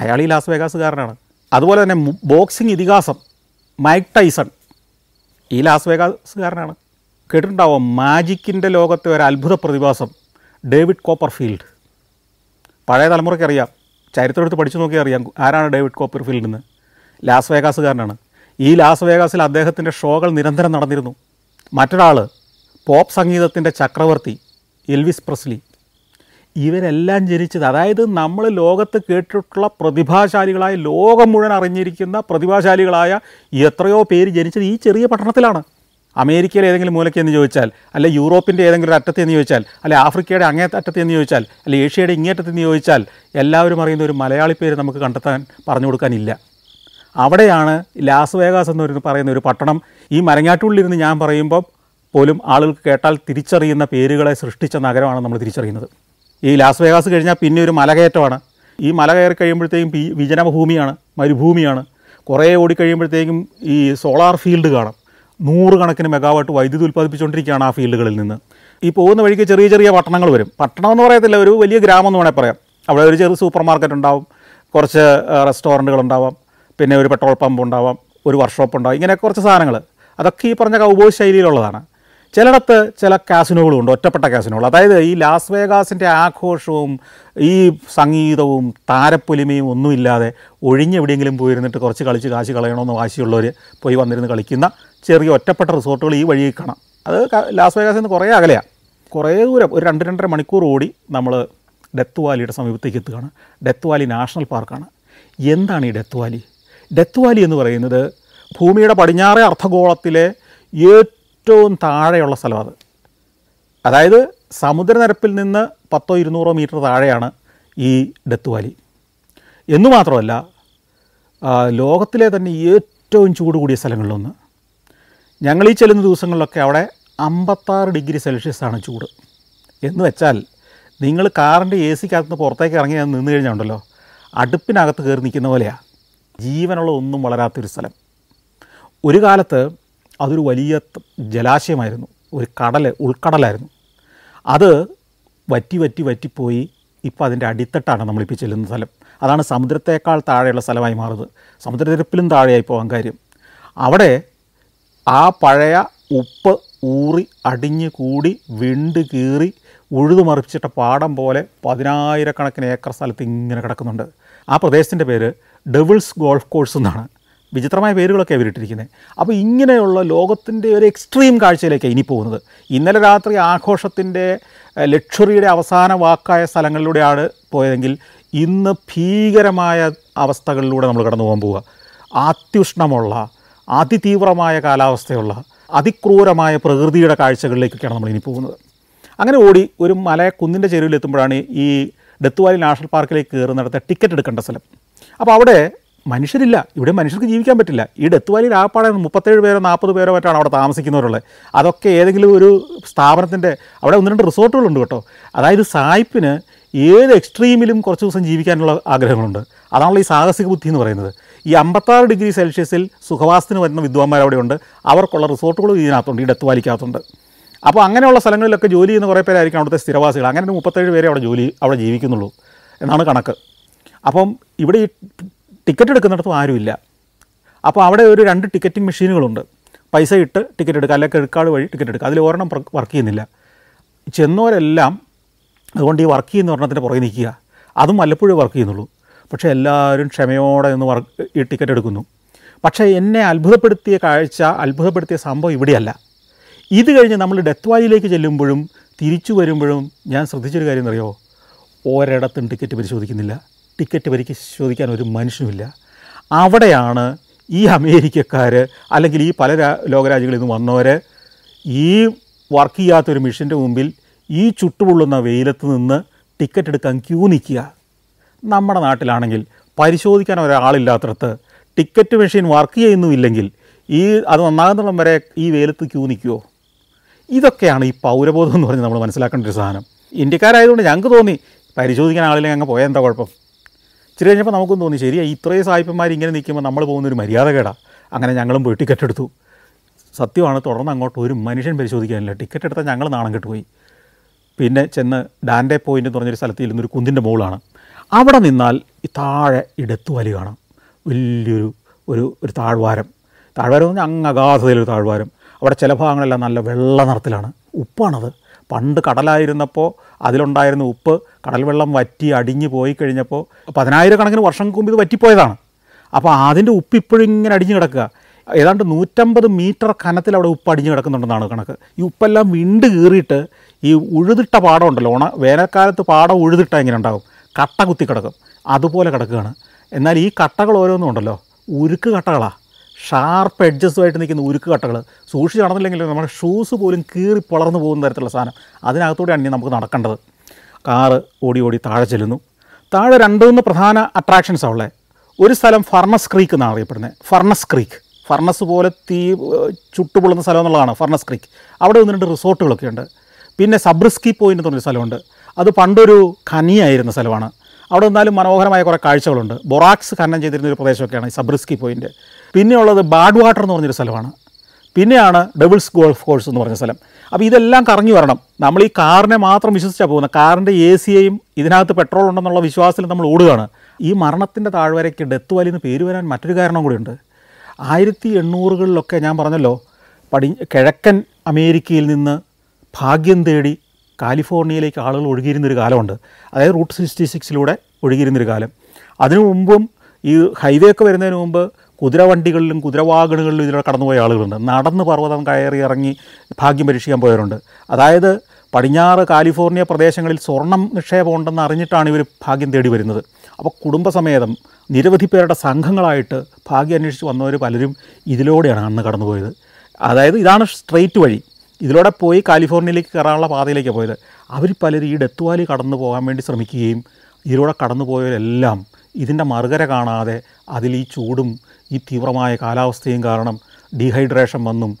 അയാൾ ഈ ലാസ് വേഗാസുകാരനാണ് അതുപോലെ തന്നെ ബോക്സിംഗ് ഇതിഹാസം മൈക്ക് ടൈസൺ ഈ ലാസ് വേഗാസുകാരനാണ് കേട്ടിട്ടുണ്ടാവും മാജിക്കിൻ്റെ ലോകത്തെ ഒരു അത്ഭുത പ്രതിഭാസം ഡേവിഡ് കോപ്പർ ഫീൽഡ് പഴയ തലമുറയ്ക്ക് അറിയാം ചരിത്രമെടുത്ത് പഠിച്ചു നോക്കിയാൽ അറിയാം ആരാണ് ഡേവിഡ് കോപ്പർ ഫീൽഡ് എന്ന് ലാസ് വേഗാസുകാരനാണ് ഈ ലാസ് വേഗാസിൽ അദ്ദേഹത്തിൻ്റെ ഷോകൾ നിരന്തരം നടന്നിരുന്നു മറ്റൊരാൾ പോപ്പ് സംഗീതത്തിൻ്റെ ചക്രവർത്തി എൽവിസ് പ്രസ്ലി ഇവരെല്ലാം ജനിച്ചത് അതായത് നമ്മൾ ലോകത്ത് കേട്ടിട്ടുള്ള പ്രതിഭാശാലികളായ ലോകം മുഴുവൻ അറിഞ്ഞിരിക്കുന്ന പ്രതിഭാശാലികളായ എത്രയോ പേര് ജനിച്ചത് ഈ ചെറിയ പട്ടണത്തിലാണ് അമേരിക്കയിലെ ഏതെങ്കിലും മൂലയ്ക്ക് എന്ന് ചോദിച്ചാൽ അല്ലെ യൂറോപ്പിൻ്റെ ഏതെങ്കിലും അറ്റത്തെ എന്ന് ചോദിച്ചാൽ അല്ലെ ആഫ്രിക്കയുടെ അങ്ങേ അറ്റത്തെ എന്ന് ചോദിച്ചാൽ അല്ലെ ഏഷ്യയുടെ ഇങ്ങേറ്റത്ത് എന്ന് ചോദിച്ചാൽ എല്ലാവരും അറിയുന്ന ഒരു മലയാളി പേര് നമുക്ക് കണ്ടെത്താൻ പറഞ്ഞു കൊടുക്കാനില്ല അവിടെയാണ് ലാസ് വേഗാസ് എന്ന് പറയുന്ന ഒരു പട്ടണം ഈ മരങ്ങാട്ടുള്ളിരുന്ന് ഞാൻ പറയുമ്പോൾ പോലും ആളുകൾക്ക് കേട്ടാൽ തിരിച്ചറിയുന്ന പേരുകളെ സൃഷ്ടിച്ച നഗരമാണ് നമ്മൾ തിരിച്ചറിയുന്നത് ഈ ലാസ് വേഗാസ് കഴിഞ്ഞാൽ പിന്നെ ഒരു മലകയറ്റമാണ് ഈ മല കയറി കഴിയുമ്പോഴത്തേക്കും വിജനഭൂമിയാണ് മരുഭൂമിയാണ് കുറേ ഓടി കഴിയുമ്പോഴത്തേക്കും ഈ സോളാർ ഫീൽഡ് കാണാം നൂറുകണക്കിന് മെഗാവാട്ട് വൈദ്യുതി ഉൽപ്പാദിപ്പിച്ചുകൊണ്ടിരിക്കുകയാണ് ആ ഫീൽഡുകളിൽ നിന്ന് ഈ പോകുന്ന വഴിക്ക് ചെറിയ ചെറിയ പട്ടണങ്ങൾ വരും പട്ടണം എന്ന് പറയത്തില്ല ഒരു വലിയ ഗ്രാമം എന്ന് വേണേൽ പറയാം അവിടെ ഒരു ചെറിയ സൂപ്പർ മാർക്കറ്റ് ഉണ്ടാവും കുറച്ച് റെസ്റ്റോറൻറ്റുകൾ ഉണ്ടാവാം പിന്നെ ഒരു പെട്രോൾ പമ്പ് ഉണ്ടാവാം ഒരു വർക്ക്ഷോപ്പ് ഉണ്ടാവും ഇങ്ങനെ കുറച്ച് സാധനങ്ങൾ അതൊക്കെ ഈ പറഞ്ഞ കൗബോ ശൈലിയിലുള്ളതാണ് ചിലയിടത്ത് ചില കാസിനോകളുണ്ട് ഒറ്റപ്പെട്ട കാസിനോകൾ അതായത് ഈ ലാസ് വേഗാസിൻ്റെ ആഘോഷവും ഈ സംഗീതവും താരപ്പൊലിമയും ഒന്നുമില്ലാതെ എവിടെയെങ്കിലും പോയിരുന്നിട്ട് കുറച്ച് കളിച്ച് കാശ് കളയണമെന്ന് വാശിയുള്ളവർ പോയി വന്നിരുന്ന് കളിക്കുന്ന ചെറിയ ഒറ്റപ്പെട്ട റിസോർട്ടുകൾ ഈ വഴിയിൽ കാണാം അത് ലാസ് വേഗാസിൽ നിന്ന് കുറേ അകലെയാണ് കുറേ ദൂരം ഒരു രണ്ട് രണ്ടര മണിക്കൂർ ഓടി നമ്മൾ ഡെത്ത് വാലിയുടെ സമീപത്തേക്ക് എത്തുകയാണ് ഡെത്ത് വാലി നാഷണൽ പാർക്കാണ് എന്താണ് ഈ ഡെത്ത് വാലി ഡെത്ത് വാലി എന്ന് പറയുന്നത് ഭൂമിയുടെ പടിഞ്ഞാറേ അർദ്ധഗോളത്തിലെ ഏറ്റവും ഏറ്റവും താഴെയുള്ള സ്ഥലമാണ് അതായത് സമുദ്രനിരപ്പിൽ നിന്ന് പത്തോ ഇരുന്നൂറോ മീറ്റർ താഴെയാണ് ഈ ഡെത്ത് വാലി എന്നു മാത്രമല്ല ലോകത്തിലെ തന്നെ ഏറ്റവും ചൂട് കൂടിയ സ്ഥലങ്ങളിലൊന്ന് ഞങ്ങൾ ഈ ചെല്ലുന്ന ദിവസങ്ങളിലൊക്കെ അവിടെ അമ്പത്താറ് ഡിഗ്രി സെൽഷ്യസാണ് ചൂട് എന്ന് വെച്ചാൽ നിങ്ങൾ കാറിൻ്റെ എ സിക്കകത്ത് പുറത്തേക്ക് ഇറങ്ങി നിന്ന് കഴിഞ്ഞുണ്ടല്ലോ അടുപ്പിനകത്ത് കയറി നിൽക്കുന്ന പോലെയാണ് ജീവനുള്ള ഒന്നും വളരാത്തൊരു സ്ഥലം ഒരു കാലത്ത് അതൊരു വലിയ ജലാശയമായിരുന്നു ഒരു കടൽ ഉൾക്കടലായിരുന്നു അത് വറ്റി വറ്റി വറ്റിപ്പോയി ഇപ്പോൾ അതിൻ്റെ അടിത്തട്ടാണ് നമ്മളിപ്പോൾ ചെല്ലുന്ന സ്ഥലം അതാണ് സമുദ്രത്തേക്കാൾ താഴെയുള്ള സ്ഥലമായി മാറുന്നത് സമുദ്രനിരപ്പിലും താഴെയായി പോകാൻ കാര്യം അവിടെ ആ പഴയ ഉപ്പ് ഊറി അടിഞ്ഞു കൂടി വിണ്ട് കീറി ഉഴുതു മറിച്ചിട്ട പാടം പോലെ പതിനായിരക്കണക്കിന് ഏക്കർ സ്ഥലത്ത് ഇങ്ങനെ കിടക്കുന്നുണ്ട് ആ പ്രദേശത്തിൻ്റെ പേര് ഡെവിൾസ് ഗോൾഫ് കോഴ്സ് എന്നാണ് വിചിത്രമായ പേരുകളൊക്കെ ഇവരിട്ടിരിക്കുന്നത് അപ്പോൾ ഇങ്ങനെയുള്ള ലോകത്തിൻ്റെ ഒരു എക്സ്ട്രീം കാഴ്ചയിലേക്കാണ് ഇനി പോകുന്നത് ഇന്നലെ രാത്രി ആഘോഷത്തിൻ്റെ ലക്ഷറിയുടെ അവസാന വാക്കായ സ്ഥലങ്ങളിലൂടെയാണ് പോയതെങ്കിൽ ഇന്ന് ഭീകരമായ അവസ്ഥകളിലൂടെ നമ്മൾ കടന്നു പോകാൻ പോവുക അത്യുഷ്ണമുള്ള അതിതീവ്രമായ കാലാവസ്ഥയുള്ള അതിക്രൂരമായ പ്രകൃതിയുടെ കാഴ്ചകളിലേക്കൊക്കെയാണ് നമ്മൾ ഇനി പോകുന്നത് അങ്ങനെ ഓടി ഒരു മല കുന്നിൻ്റെ ചെരുവിലെത്തുമ്പോഴാണ് ഈ ഡെത്ത് വാലി നാഷണൽ പാർക്കിലേക്ക് കയറുന്നിടത്തെ ടിക്കറ്റ് എടുക്കേണ്ട സ്ഥലം അപ്പോൾ അവിടെ മനുഷ്യരില്ല ഇവിടെ മനുഷ്യർക്ക് ജീവിക്കാൻ പറ്റില്ല ഈ ഡെത്ത് വാലിയിൽ മുപ്പത്തേഴ് പേരോ നാൽപ്പത് പേരോ മറ്റാണ് അവിടെ താമസിക്കുന്നവരുള്ളത് അതൊക്കെ ഏതെങ്കിലും ഒരു സ്ഥാപനത്തിൻ്റെ അവിടെ ഒന്ന് രണ്ട് റിസോർട്ടുകളുണ്ട് കേട്ടോ അതായത് സായിപ്പിന് ഏത് എക്സ്ട്രീമിലും കുറച്ച് ദിവസം ജീവിക്കാനുള്ള ആഗ്രഹങ്ങളുണ്ട് അതാണല്ലോ ഈ സാഹസിക ബുദ്ധി എന്ന് പറയുന്നത് ഈ അമ്പത്താറ് ഡിഗ്രി സെൽഷ്യസിൽ സുഖവാസത്തിന് വരുന്ന വിദ്വാന്മാർ അവിടെയുണ്ട് അവർക്കുള്ള റിസോർട്ടുകളും ഇതിനകത്തുണ്ട് ഈ ഡെത്ത് അപ്പോൾ അങ്ങനെയുള്ള സ്ഥലങ്ങളിലൊക്കെ ജോലി ചെയ്യുന്ന കുറേ പേരായിരിക്കും അവിടുത്തെ സ്ഥിരവാസികൾ അങ്ങനെ മുപ്പത്തേഴ് പേരെ അവിടെ ജോലി അവിടെ ജീവിക്കുന്നുള്ളൂ എന്നാണ് കണക്ക് അപ്പം ഇവിടെ ഈ ടിക്കറ്റ് എടുക്കുന്നിടത്തും ആരുമില്ല അപ്പോൾ അവിടെ ഒരു രണ്ട് ടിക്കറ്റിംഗ് മെഷീനുകളുണ്ട് പൈസ ഇട്ട് ടിക്കറ്റ് എടുക്കുക അല്ലെങ്കിൽ ക്രെഡിറ്റ് കാർഡ് വഴി ടിക്കറ്റ് എടുക്കുക അതിൽ ഒരെണ്ണം വർക്ക് ചെയ്യുന്നില്ല ചെന്നവരെല്ലാം അതുകൊണ്ട് ഈ വർക്ക് ചെയ്യുന്ന ഒരെണ്ണത്തിൻ്റെ പുറകെ നിൽക്കുക അതും വല്ലപ്പോഴും വർക്ക് ചെയ്യുന്നുള്ളൂ പക്ഷേ എല്ലാവരും ക്ഷമയോടെ നിന്ന് വർക്ക് ഈ ടിക്കറ്റ് എടുക്കുന്നു പക്ഷേ എന്നെ അത്ഭുതപ്പെടുത്തിയ കാഴ്ച അത്ഭുതപ്പെടുത്തിയ സംഭവം ഇവിടെയല്ല ഇത് കഴിഞ്ഞ് നമ്മൾ ഡെത്ത് വാലിയിലേക്ക് ചെല്ലുമ്പോഴും തിരിച്ചു വരുമ്പോഴും ഞാൻ ശ്രദ്ധിച്ചൊരു കാര്യം എന്നറിയോ ഒരിടത്തും ടിക്കറ്റ് പരിശോധിക്കുന്നില്ല ടിക്കറ്റ് ചോദിക്കാൻ ഒരു മനുഷ്യനുമില്ല അവിടെയാണ് ഈ അമേരിക്കക്കാർ അല്ലെങ്കിൽ ഈ പല ലോകരാജ്യങ്ങളിൽ നിന്ന് വന്നവർ ഈ വർക്ക് ചെയ്യാത്തൊരു മിഷൻ്റെ മുമ്പിൽ ഈ ചുട്ടുപൊള്ളുന്ന വെയിലത്ത് നിന്ന് ടിക്കറ്റ് എടുക്കാൻ ക്യൂ നിൽക്കുക നമ്മുടെ നാട്ടിലാണെങ്കിൽ പരിശോധിക്കാൻ ഒരാളില്ലാത്തടത്ത് ടിക്കറ്റ് മെഷീൻ വർക്ക് ചെയ്യുന്നുമില്ലെങ്കിൽ ഈ അത് നന്നാകുന്നിടം വരെ ഈ വെയിലത്ത് ക്യൂ നിൽക്കുമോ ഇതൊക്കെയാണ് ഈ പൗരബോധം എന്ന് പറഞ്ഞ് നമ്മൾ മനസ്സിലാക്കേണ്ട ഒരു സാധനം ഇന്ത്യക്കാരായതുകൊണ്ട് ഞങ്ങൾക്ക് തോന്നി പരിശോധിക്കാൻ ആളില്ലെങ്കിൽ അങ്ങ് പോയാൽ എന്താ കുഴപ്പം ഇത്തിരി കഴിഞ്ഞപ്പോൾ നമുക്കും തോന്നി ശരിയാ ഇത്രയും സായിപ്പന്മാർ ഇങ്ങനെ നിൽക്കുമ്പോൾ നമ്മൾ പോകുന്നൊരു മര്യാദകേടാ അങ്ങനെ ഞങ്ങളും പോയി ടിക്കറ്റ് എടുത്തു സത്യമാണ് തുടർന്ന് അങ്ങോട്ട് ഒരു മനുഷ്യൻ പരിശോധിക്കാനില്ല ടിക്കറ്റ് എടുത്താൽ ഞങ്ങൾ നാണം കെട്ടുപോയി പിന്നെ ചെന്ന് ഡാൻഡെ പോയിൻ്റ് എന്ന് പറഞ്ഞൊരു സ്ഥലത്ത് ഇരുന്നൊരു കുന്തിൻ്റെ മുകളാണ് അവിടെ നിന്നാൽ താഴെ ഇടത്തു വലി കാണാം വലിയൊരു ഒരു ഒരു താഴ്വാരം താഴ്വാരം എന്ന് പറഞ്ഞാൽ അങ്ങ് അഗാധതയിലൊരു താഴ്വാരം അവിടെ ചില ഭാഗങ്ങളെല്ലാം നല്ല വെള്ള നിറത്തിലാണ് ഉപ്പാണത് പണ്ട് കടലായിരുന്നപ്പോൾ അതിലുണ്ടായിരുന്ന ഉപ്പ് കടൽവെള്ളം വറ്റി അടിഞ്ഞു പോയി കഴിഞ്ഞപ്പോൾ പതിനായിരക്കണക്കിന് വർഷം മുമ്പ് ഇത് വറ്റിപ്പോയതാണ് അപ്പോൾ അതിൻ്റെ ഉപ്പ് ഇപ്പോഴും ഇങ്ങനെ അടിഞ്ഞു കിടക്കുക ഏതാണ്ട് നൂറ്റമ്പത് മീറ്റർ കനത്തിൽ അവിടെ ഉപ്പ് അടിഞ്ഞു കിടക്കുന്നുണ്ടെന്നാണ് കണക്ക് ഈ ഉപ്പെല്ലാം വിണ്ട് കീറിയിട്ട് ഈ ഉഴുതിട്ട പാടം ഉണ്ടല്ലോ ഓണ വേനൽക്കാലത്ത് പാടം ഉഴുതിട്ട എങ്ങനെ ഉണ്ടാകും കട്ട കുത്തി കിടക്കും അതുപോലെ കിടക്കുകയാണ് എന്നാൽ ഈ കട്ടകൾ ഓരോന്നും ഉണ്ടല്ലോ ഉരുക്ക് കട്ടകളാണ് ഷാർപ്പ് ആയിട്ട് നിൽക്കുന്ന ഉരുക്ക് കട്ടകൾ സൂക്ഷിച്ച് നടന്നില്ലെങ്കിൽ നമ്മുടെ ഷൂസ് പോലും കീറി പുളർന്നു പോകുന്ന തരത്തിലുള്ള സാധനം അതിനകത്തൂടെയാണ് ഇനി നമുക്ക് നടക്കേണ്ടത് കാറ് ഓടി ഓടി താഴെ ചെല്ലുന്നു താഴെ രണ്ട് മൂന്ന് പ്രധാന അട്രാക്ഷൻസാണ് ഉള്ളത് ഒരു സ്ഥലം ഫർണസ് ക്രീക്ക് എന്നാണ് അറിയപ്പെടുന്നത് ഫർണസ് ക്രീക്ക് ഫർണസ് പോലെ തീ ചുട്ടുപൊള്ളുന്ന സ്ഥലം എന്നുള്ളതാണ് ഫർണസ് ക്രീക്ക് അവിടെ ഒന്ന് രണ്ട് റിസോർട്ടുകളൊക്കെ ഉണ്ട് പിന്നെ സബ്രിസ്കി പോയിൻ്റ് എന്ന് പറഞ്ഞൊരു സ്ഥലമുണ്ട് അത് പണ്ടൊരു ഖനിയായിരുന്ന സ്ഥലമാണ് അവിടെ നിന്നാലും മനോഹരമായ കുറേ കാഴ്ചകളുണ്ട് ബൊറാക്സ് ഖനനം ചെയ്തിരുന്ന ഒരു പ്രദേശമൊക്കെയാണ് ഈ സബ്രിസ്കി പോയിൻ്റ് പിന്നെയുള്ളത് ബാഡ് വാട്ടർ എന്ന് പറഞ്ഞൊരു സ്ഥലമാണ് പിന്നെയാണ് ഡബിൾസ് ഗോൾഫ് കോഴ്സ് എന്ന് പറഞ്ഞ സ്ഥലം അപ്പോൾ ഇതെല്ലാം കറങ്ങി വരണം നമ്മൾ ഈ കാറിനെ മാത്രം വിശ്വസിച്ചാൽ പോകുന്നത് കാറിൻ്റെ എ സിയെയും ഇതിനകത്ത് പെട്രോൾ ഉണ്ടെന്നുള്ള വിശ്വാസത്തിൽ നമ്മൾ ഓടുകയാണ് ഈ മരണത്തിൻ്റെ താഴ്വരയ്ക്ക് ഡെത്ത് എന്ന് പേര് വരാൻ മറ്റൊരു കാരണം കൂടിയുണ്ട് ആയിരത്തി എണ്ണൂറുകളിലൊക്കെ ഞാൻ പറഞ്ഞല്ലോ പടി കിഴക്കൻ അമേരിക്കയിൽ നിന്ന് ഭാഗ്യം തേടി കാലിഫോർണിയയിലേക്ക് ആളുകൾ ഒഴുകിയിരുന്നൊരു കാലമുണ്ട് അതായത് റൂട്ട് സിക്സ്റ്റി സിക്സിലൂടെ ഒഴുകിയിരുന്നൊരു കാലം അതിനു മുമ്പും ഈ ഹൈവേ ഒക്കെ വരുന്നതിന് മുമ്പ് കുതിരവണ്ടികളിലും കുതിരവാഹനങ്ങളിലും ഇതിലൂടെ കടന്നുപോയ ആളുകളുണ്ട് നടന്ന് പർവ്വതം കയറി ഇറങ്ങി ഭാഗ്യം പരീക്ഷിക്കാൻ പോയവരുണ്ട് അതായത് പടിഞ്ഞാറ് കാലിഫോർണിയ പ്രദേശങ്ങളിൽ സ്വർണം നിക്ഷേപം ഉണ്ടെന്ന് അറിഞ്ഞിട്ടാണ് ഇവർ ഭാഗ്യം തേടി വരുന്നത് അപ്പോൾ കുടുംബസമേതം നിരവധി പേരുടെ സംഘങ്ങളായിട്ട് ഭാഗ്യം അന്വേഷിച്ച് വന്നവർ പലരും ഇതിലൂടെയാണ് അന്ന് കടന്നുപോയത് അതായത് ഇതാണ് സ്ട്രെയിറ്റ് വഴി ഇതിലൂടെ പോയി കാലിഫോർണിയയിലേക്ക് കയറാനുള്ള പാതയിലേക്കാണ് പോയത് അവർ പലരും ഈ ഡെത്ത് വാലി കടന്നു പോകാൻ വേണ്ടി ശ്രമിക്കുകയും ഇതിലൂടെ കടന്നു പോയവരെല്ലാം ഇതിൻ്റെ മറുകര കാണാതെ അതിൽ ഈ ചൂടും ഈ തീവ്രമായ കാലാവസ്ഥയും കാരണം ഡീഹൈഡ്രേഷൻ വന്നും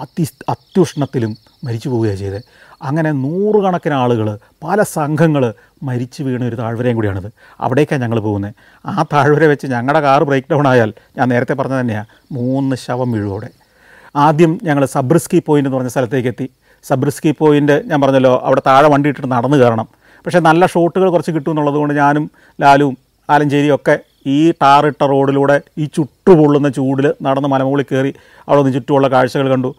അതി അത്യുഷ്ണത്തിലും മരിച്ചു പോവുകയാണ് ചെയ്തത് അങ്ങനെ നൂറുകണക്കിന് ആളുകൾ പല സംഘങ്ങൾ മരിച്ചു വീണ ഒരു താഴ്വരയും കൂടിയാണിത് അവിടേക്കാണ് ഞങ്ങൾ പോകുന്നത് ആ താഴ്വര വെച്ച് ഞങ്ങളുടെ കാർ ബ്രേക്ക് ഡൗൺ ആയാൽ ഞാൻ നേരത്തെ പറഞ്ഞത് തന്നെയാണ് മൂന്ന് ശവം വീഴുവോടെ ആദ്യം ഞങ്ങൾ സബ്രിസ്കി പോയിൻ്റ് എന്ന് പറഞ്ഞ സ്ഥലത്തേക്ക് എത്തി സബ്രിസ്കി പോയിൻ്റ് ഞാൻ പറഞ്ഞല്ലോ അവിടെ താഴെ വണ്ടി ഇട്ടിട്ട് നടന്നു കയറണം പക്ഷേ നല്ല ഷോട്ടുകൾ കുറച്ച് കിട്ടും എന്നുള്ളതുകൊണ്ട് ഞാനും ലാലുവും ആലഞ്ചേരിയും ഒക്കെ ഈ ടാറിട്ട റോഡിലൂടെ ഈ ചുട്ടുപൊള്ളുന്ന ചൂടിൽ നടന്ന് മലമുകളിൽ കയറി അവിടെ നിന്ന് ചുറ്റുമുള്ള കാഴ്ചകൾ കണ്ടു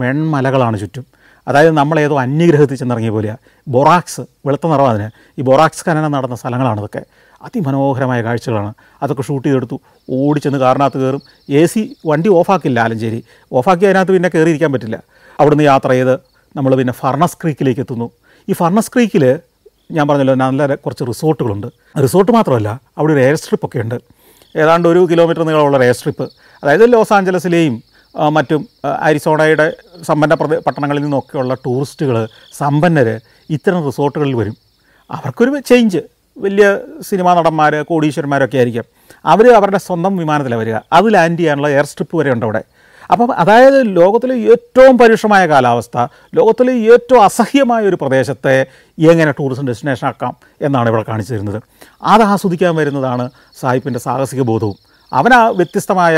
മെൺമലകളാണ് ചുറ്റും അതായത് നമ്മളേതോ അന്യഗ്രഹത്തിൽ ചെന്നിറങ്ങിയ പോലെയാണ് ബൊറാക്സ് വെളുത്ത നിറം അതിന് ഈ ബൊറാക്സ് ഖനനം നടന്ന സ്ഥലങ്ങളാണ് ഇതൊക്കെ അതിമനോഹരമായ കാഴ്ചകളാണ് അതൊക്കെ ഷൂട്ട് ചെയ്തെടുത്തു ഓടിച്ചെന്ന് കാറിനകത്ത് കയറും എ സി വണ്ടി ഓഫാക്കില്ല ആലഞ്ചേരി ഓഫാക്കി അതിനകത്ത് പിന്നെ കയറിയിരിക്കാൻ പറ്റില്ല അവിടുന്ന് യാത്ര ചെയ്ത് നമ്മൾ പിന്നെ ഫർണസ് ക്രീക്കിലേക്ക് എത്തുന്നു ഈ ഫർണസ് ക്രീക്കിൽ ഞാൻ പറഞ്ഞല്ലോ നല്ല കുറച്ച് റിസോർട്ടുകളുണ്ട് റിസോർട്ട് മാത്രമല്ല അവിടെ ഒരു എയർ സ്ട്രിപ്പൊക്കെ ഉണ്ട് ഏതാണ്ട് ഒരു കിലോമീറ്റർ നീളമുള്ള എയർ സ്ട്രിപ്പ് അതായത് ലോസ് ആഞ്ചലസിലെയും മറ്റും അരിസോണയുടെ സമ്പന്ന പ്രദേ പട്ടണങ്ങളിൽ നിന്നൊക്കെയുള്ള ടൂറിസ്റ്റുകൾ സമ്പന്നർ ഇത്തരം റിസോർട്ടുകളിൽ വരും അവർക്കൊരു ചേഞ്ച് വലിയ സിനിമാ നടന്മാർ കോടീശ്വരന്മാരൊക്കെ ആയിരിക്കും അവർ അവരുടെ സ്വന്തം വിമാനത്തിലാണ് വരിക അത് ലാൻഡ് ചെയ്യാനുള്ള എയർ സ്ട്രിപ്പ് വരെ ഉണ്ട് അവിടെ അപ്പം അതായത് ലോകത്തിലെ ഏറ്റവും പരുഷമായ കാലാവസ്ഥ ലോകത്തിലെ ഏറ്റവും അസഹ്യമായ ഒരു പ്രദേശത്തെ എങ്ങനെ ടൂറിസം ഡെസ്റ്റിനേഷൻ ആക്കാം എന്നാണ് ഇവിടെ കാണിച്ചു തരുന്നത് അത് ആസ്വദിക്കാൻ വരുന്നതാണ് സാഹിബിൻ്റെ സാഹസിക ബോധവും അവൻ ആ വ്യത്യസ്തമായ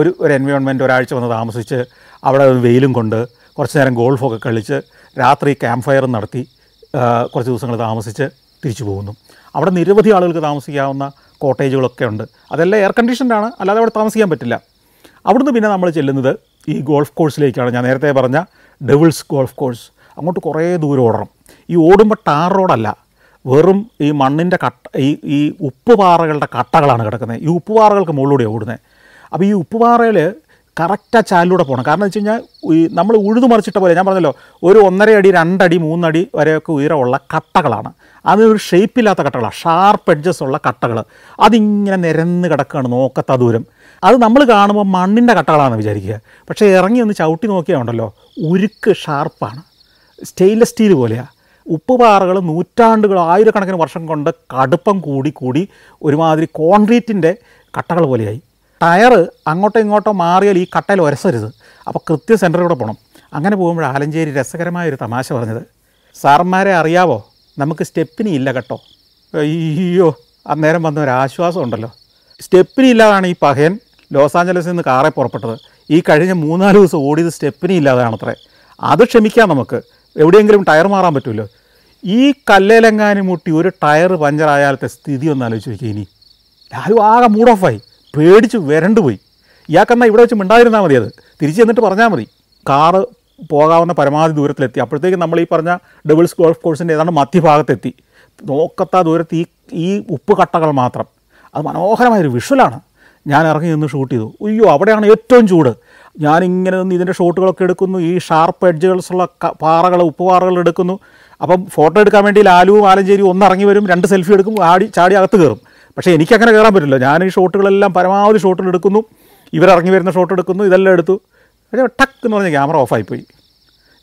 ഒരു ഒരു എൻവയോൺമെൻറ്റ് ഒരാഴ്ച വന്ന് താമസിച്ച് അവിടെ വെയിലും കൊണ്ട് കുറച്ച് നേരം ഗോൾഫൊക്കെ കളിച്ച് രാത്രി ക്യാമ്പ് ഫയർ നടത്തി കുറച്ച് ദിവസങ്ങൾ താമസിച്ച് തിരിച്ചു പോകുന്നു അവിടെ നിരവധി ആളുകൾക്ക് താമസിക്കാവുന്ന കോട്ടേജുകളൊക്കെ ഉണ്ട് അതെല്ലാം എയർ കണ്ടീഷൻഡാണ് അല്ലാതെ അവിടെ താമസിക്കാൻ പറ്റില്ല അവിടുന്ന് പിന്നെ നമ്മൾ ചെല്ലുന്നത് ഈ ഗോൾഫ് കോഴ്സിലേക്കാണ് ഞാൻ നേരത്തെ പറഞ്ഞ ഡെവിൾസ് ഗോൾഫ് കോഴ്സ് അങ്ങോട്ട് കുറേ ദൂരം ഓടണം ഈ ഓടുമ്പോൾ ടാർ റോഡല്ല വെറും ഈ മണ്ണിൻ്റെ കട്ട ഈ ഈ ഉപ്പുപാറകളുടെ കട്ടകളാണ് കിടക്കുന്നത് ഈ ഉപ്പുപാറകൾക്ക് മുകളിലൂടെ ഓടുന്നത് അപ്പോൾ ഈ ഉപ്പുപാറയിൽ കറക്റ്റാ ആ ചാലിലൂടെ പോകണം കാരണം വെച്ച് കഴിഞ്ഞാൽ നമ്മൾ ഉഴുതു മറിച്ചിട്ട പോലെ ഞാൻ പറഞ്ഞല്ലോ ഒരു ഒന്നര അടി രണ്ടടി മൂന്നടി വരെയൊക്കെ ഉയരമുള്ള കട്ടകളാണ് അതൊരു ഷേപ്പില്ലാത്ത കട്ടകളാണ് ഷാർപ്പ് എഡ്ജസ് ഉള്ള കട്ടകൾ അതിങ്ങനെ നിരന്ന് കിടക്കുകയാണ് നോക്കത്ത ദൂരം അത് നമ്മൾ കാണുമ്പോൾ മണ്ണിൻ്റെ കട്ടകളാണെന്ന് വിചാരിക്കുക പക്ഷേ ഇറങ്ങി ഒന്ന് ചവിട്ടി നോക്കിയാൽ ഉണ്ടല്ലോ ഉരുക്ക് ഷാർപ്പാണ് സ്റ്റെയിൻലെസ് സ്റ്റീൽ പോലെയാണ് ഉപ്പുപാറകൾ നൂറ്റാണ്ടുകൾ ആയിരക്കണക്കിന് വർഷം കൊണ്ട് കടുപ്പം കൂടി കൂടി ഒരുമാതിരി കോൺക്രീറ്റിൻ്റെ കട്ടകൾ പോലെയായി ടയർ അങ്ങോട്ടോ ഇങ്ങോട്ടോ മാറിയാൽ ഈ കട്ടയിൽ ഒരസരുത് അപ്പോൾ കൃത്യ സെൻറ്ററിലൂടെ പോകണം അങ്ങനെ പോകുമ്പോൾ ആലഞ്ചേരി രസകരമായ ഒരു തമാശ പറഞ്ഞത് സാർമാരെ അറിയാവോ നമുക്ക് സ്റ്റെപ്പിനി ഇല്ല കേട്ടോ അയ്യോ അന്നേരം വന്ന ഒരു ആശ്വാസം ഉണ്ടല്ലോ സ്റ്റെപ്പിനില്ലാതാണ് ഈ പഹയൻ ലോസ് ആഞ്ചലസിൽ നിന്ന് കാറെ പുറപ്പെട്ടത് ഈ കഴിഞ്ഞ മൂന്നാല് ദിവസം ഓടിയത് സ്റ്റെപ്പിനി ഇല്ലാതെയാണത്രേ അത് ക്ഷമിക്കാം നമുക്ക് എവിടെയെങ്കിലും ടയർ മാറാൻ പറ്റുമല്ലോ ഈ കല്ലേലങ്ങാനി മുട്ടി ഒരു ടയർ പഞ്ചറായാലത്തെ സ്ഥിതി ഒന്ന് ആലോചിച്ച് നോക്കി ഇനി ലാലു ആകെ മൂഡ് ഓഫായി പേടിച്ച് വരണ്ടു പോയി ഇയാൾക്കെന്നാൽ ഇവിടെ വെച്ച് മിണ്ടായിരുന്നാൽ മതി അത് തിരിച്ചു ചെന്നിട്ട് പറഞ്ഞാൽ മതി കാറ് പോകാവുന്ന പരമാവധി ദൂരത്തിലെത്തി അപ്പോഴത്തേക്കും നമ്മൾ ഈ പറഞ്ഞ ഡബിൾസ് ഗോൾഫ് കോഴ്സിൻ്റെ ഏതാണ്ട് മധ്യഭാഗത്തെത്തി നോക്കത്ത ദൂരത്ത് ഈ ഈ ഉപ്പ് കട്ടകൾ മാത്രം അത് മനോഹരമായൊരു വിഷ്വലാണ് ഞാൻ ഇറങ്ങി നിന്ന് ഷൂട്ട് ചെയ്തു അയ്യോ അവിടെയാണ് ഏറ്റവും ചൂട് ഞാനിങ്ങനെ നിന്ന് ഇതിൻ്റെ ഷോട്ടുകളൊക്കെ എടുക്കുന്നു ഈ ഷാർപ്പ് എഡ്ജുകൾസുള്ള പാറകൾ ഉപ്പുപാറകൾ എടുക്കുന്നു അപ്പം ഫോട്ടോ എടുക്കാൻ വേണ്ടി ലാലുവും ആലഞ്ചേരിയും ഇറങ്ങി വരും രണ്ട് സെൽഫി എടുക്കും ആടി ചാടി അകത്ത് കയറും പക്ഷേ എനിക്കങ്ങനെ കയറാൻ പറ്റില്ല ഞാൻ ഈ ഷോട്ടുകളെല്ലാം പരമാവധി ഷോട്ടുകൾ എടുക്കുന്നു ഇവരിറങ്ങി വരുന്ന ഷോട്ട് എടുക്കുന്നു ഇതെല്ലാം എടുത്തു പക്ഷേ ടക്ക് എന്ന് പറഞ്ഞ ക്യാമറ ഓഫായിപ്പോയി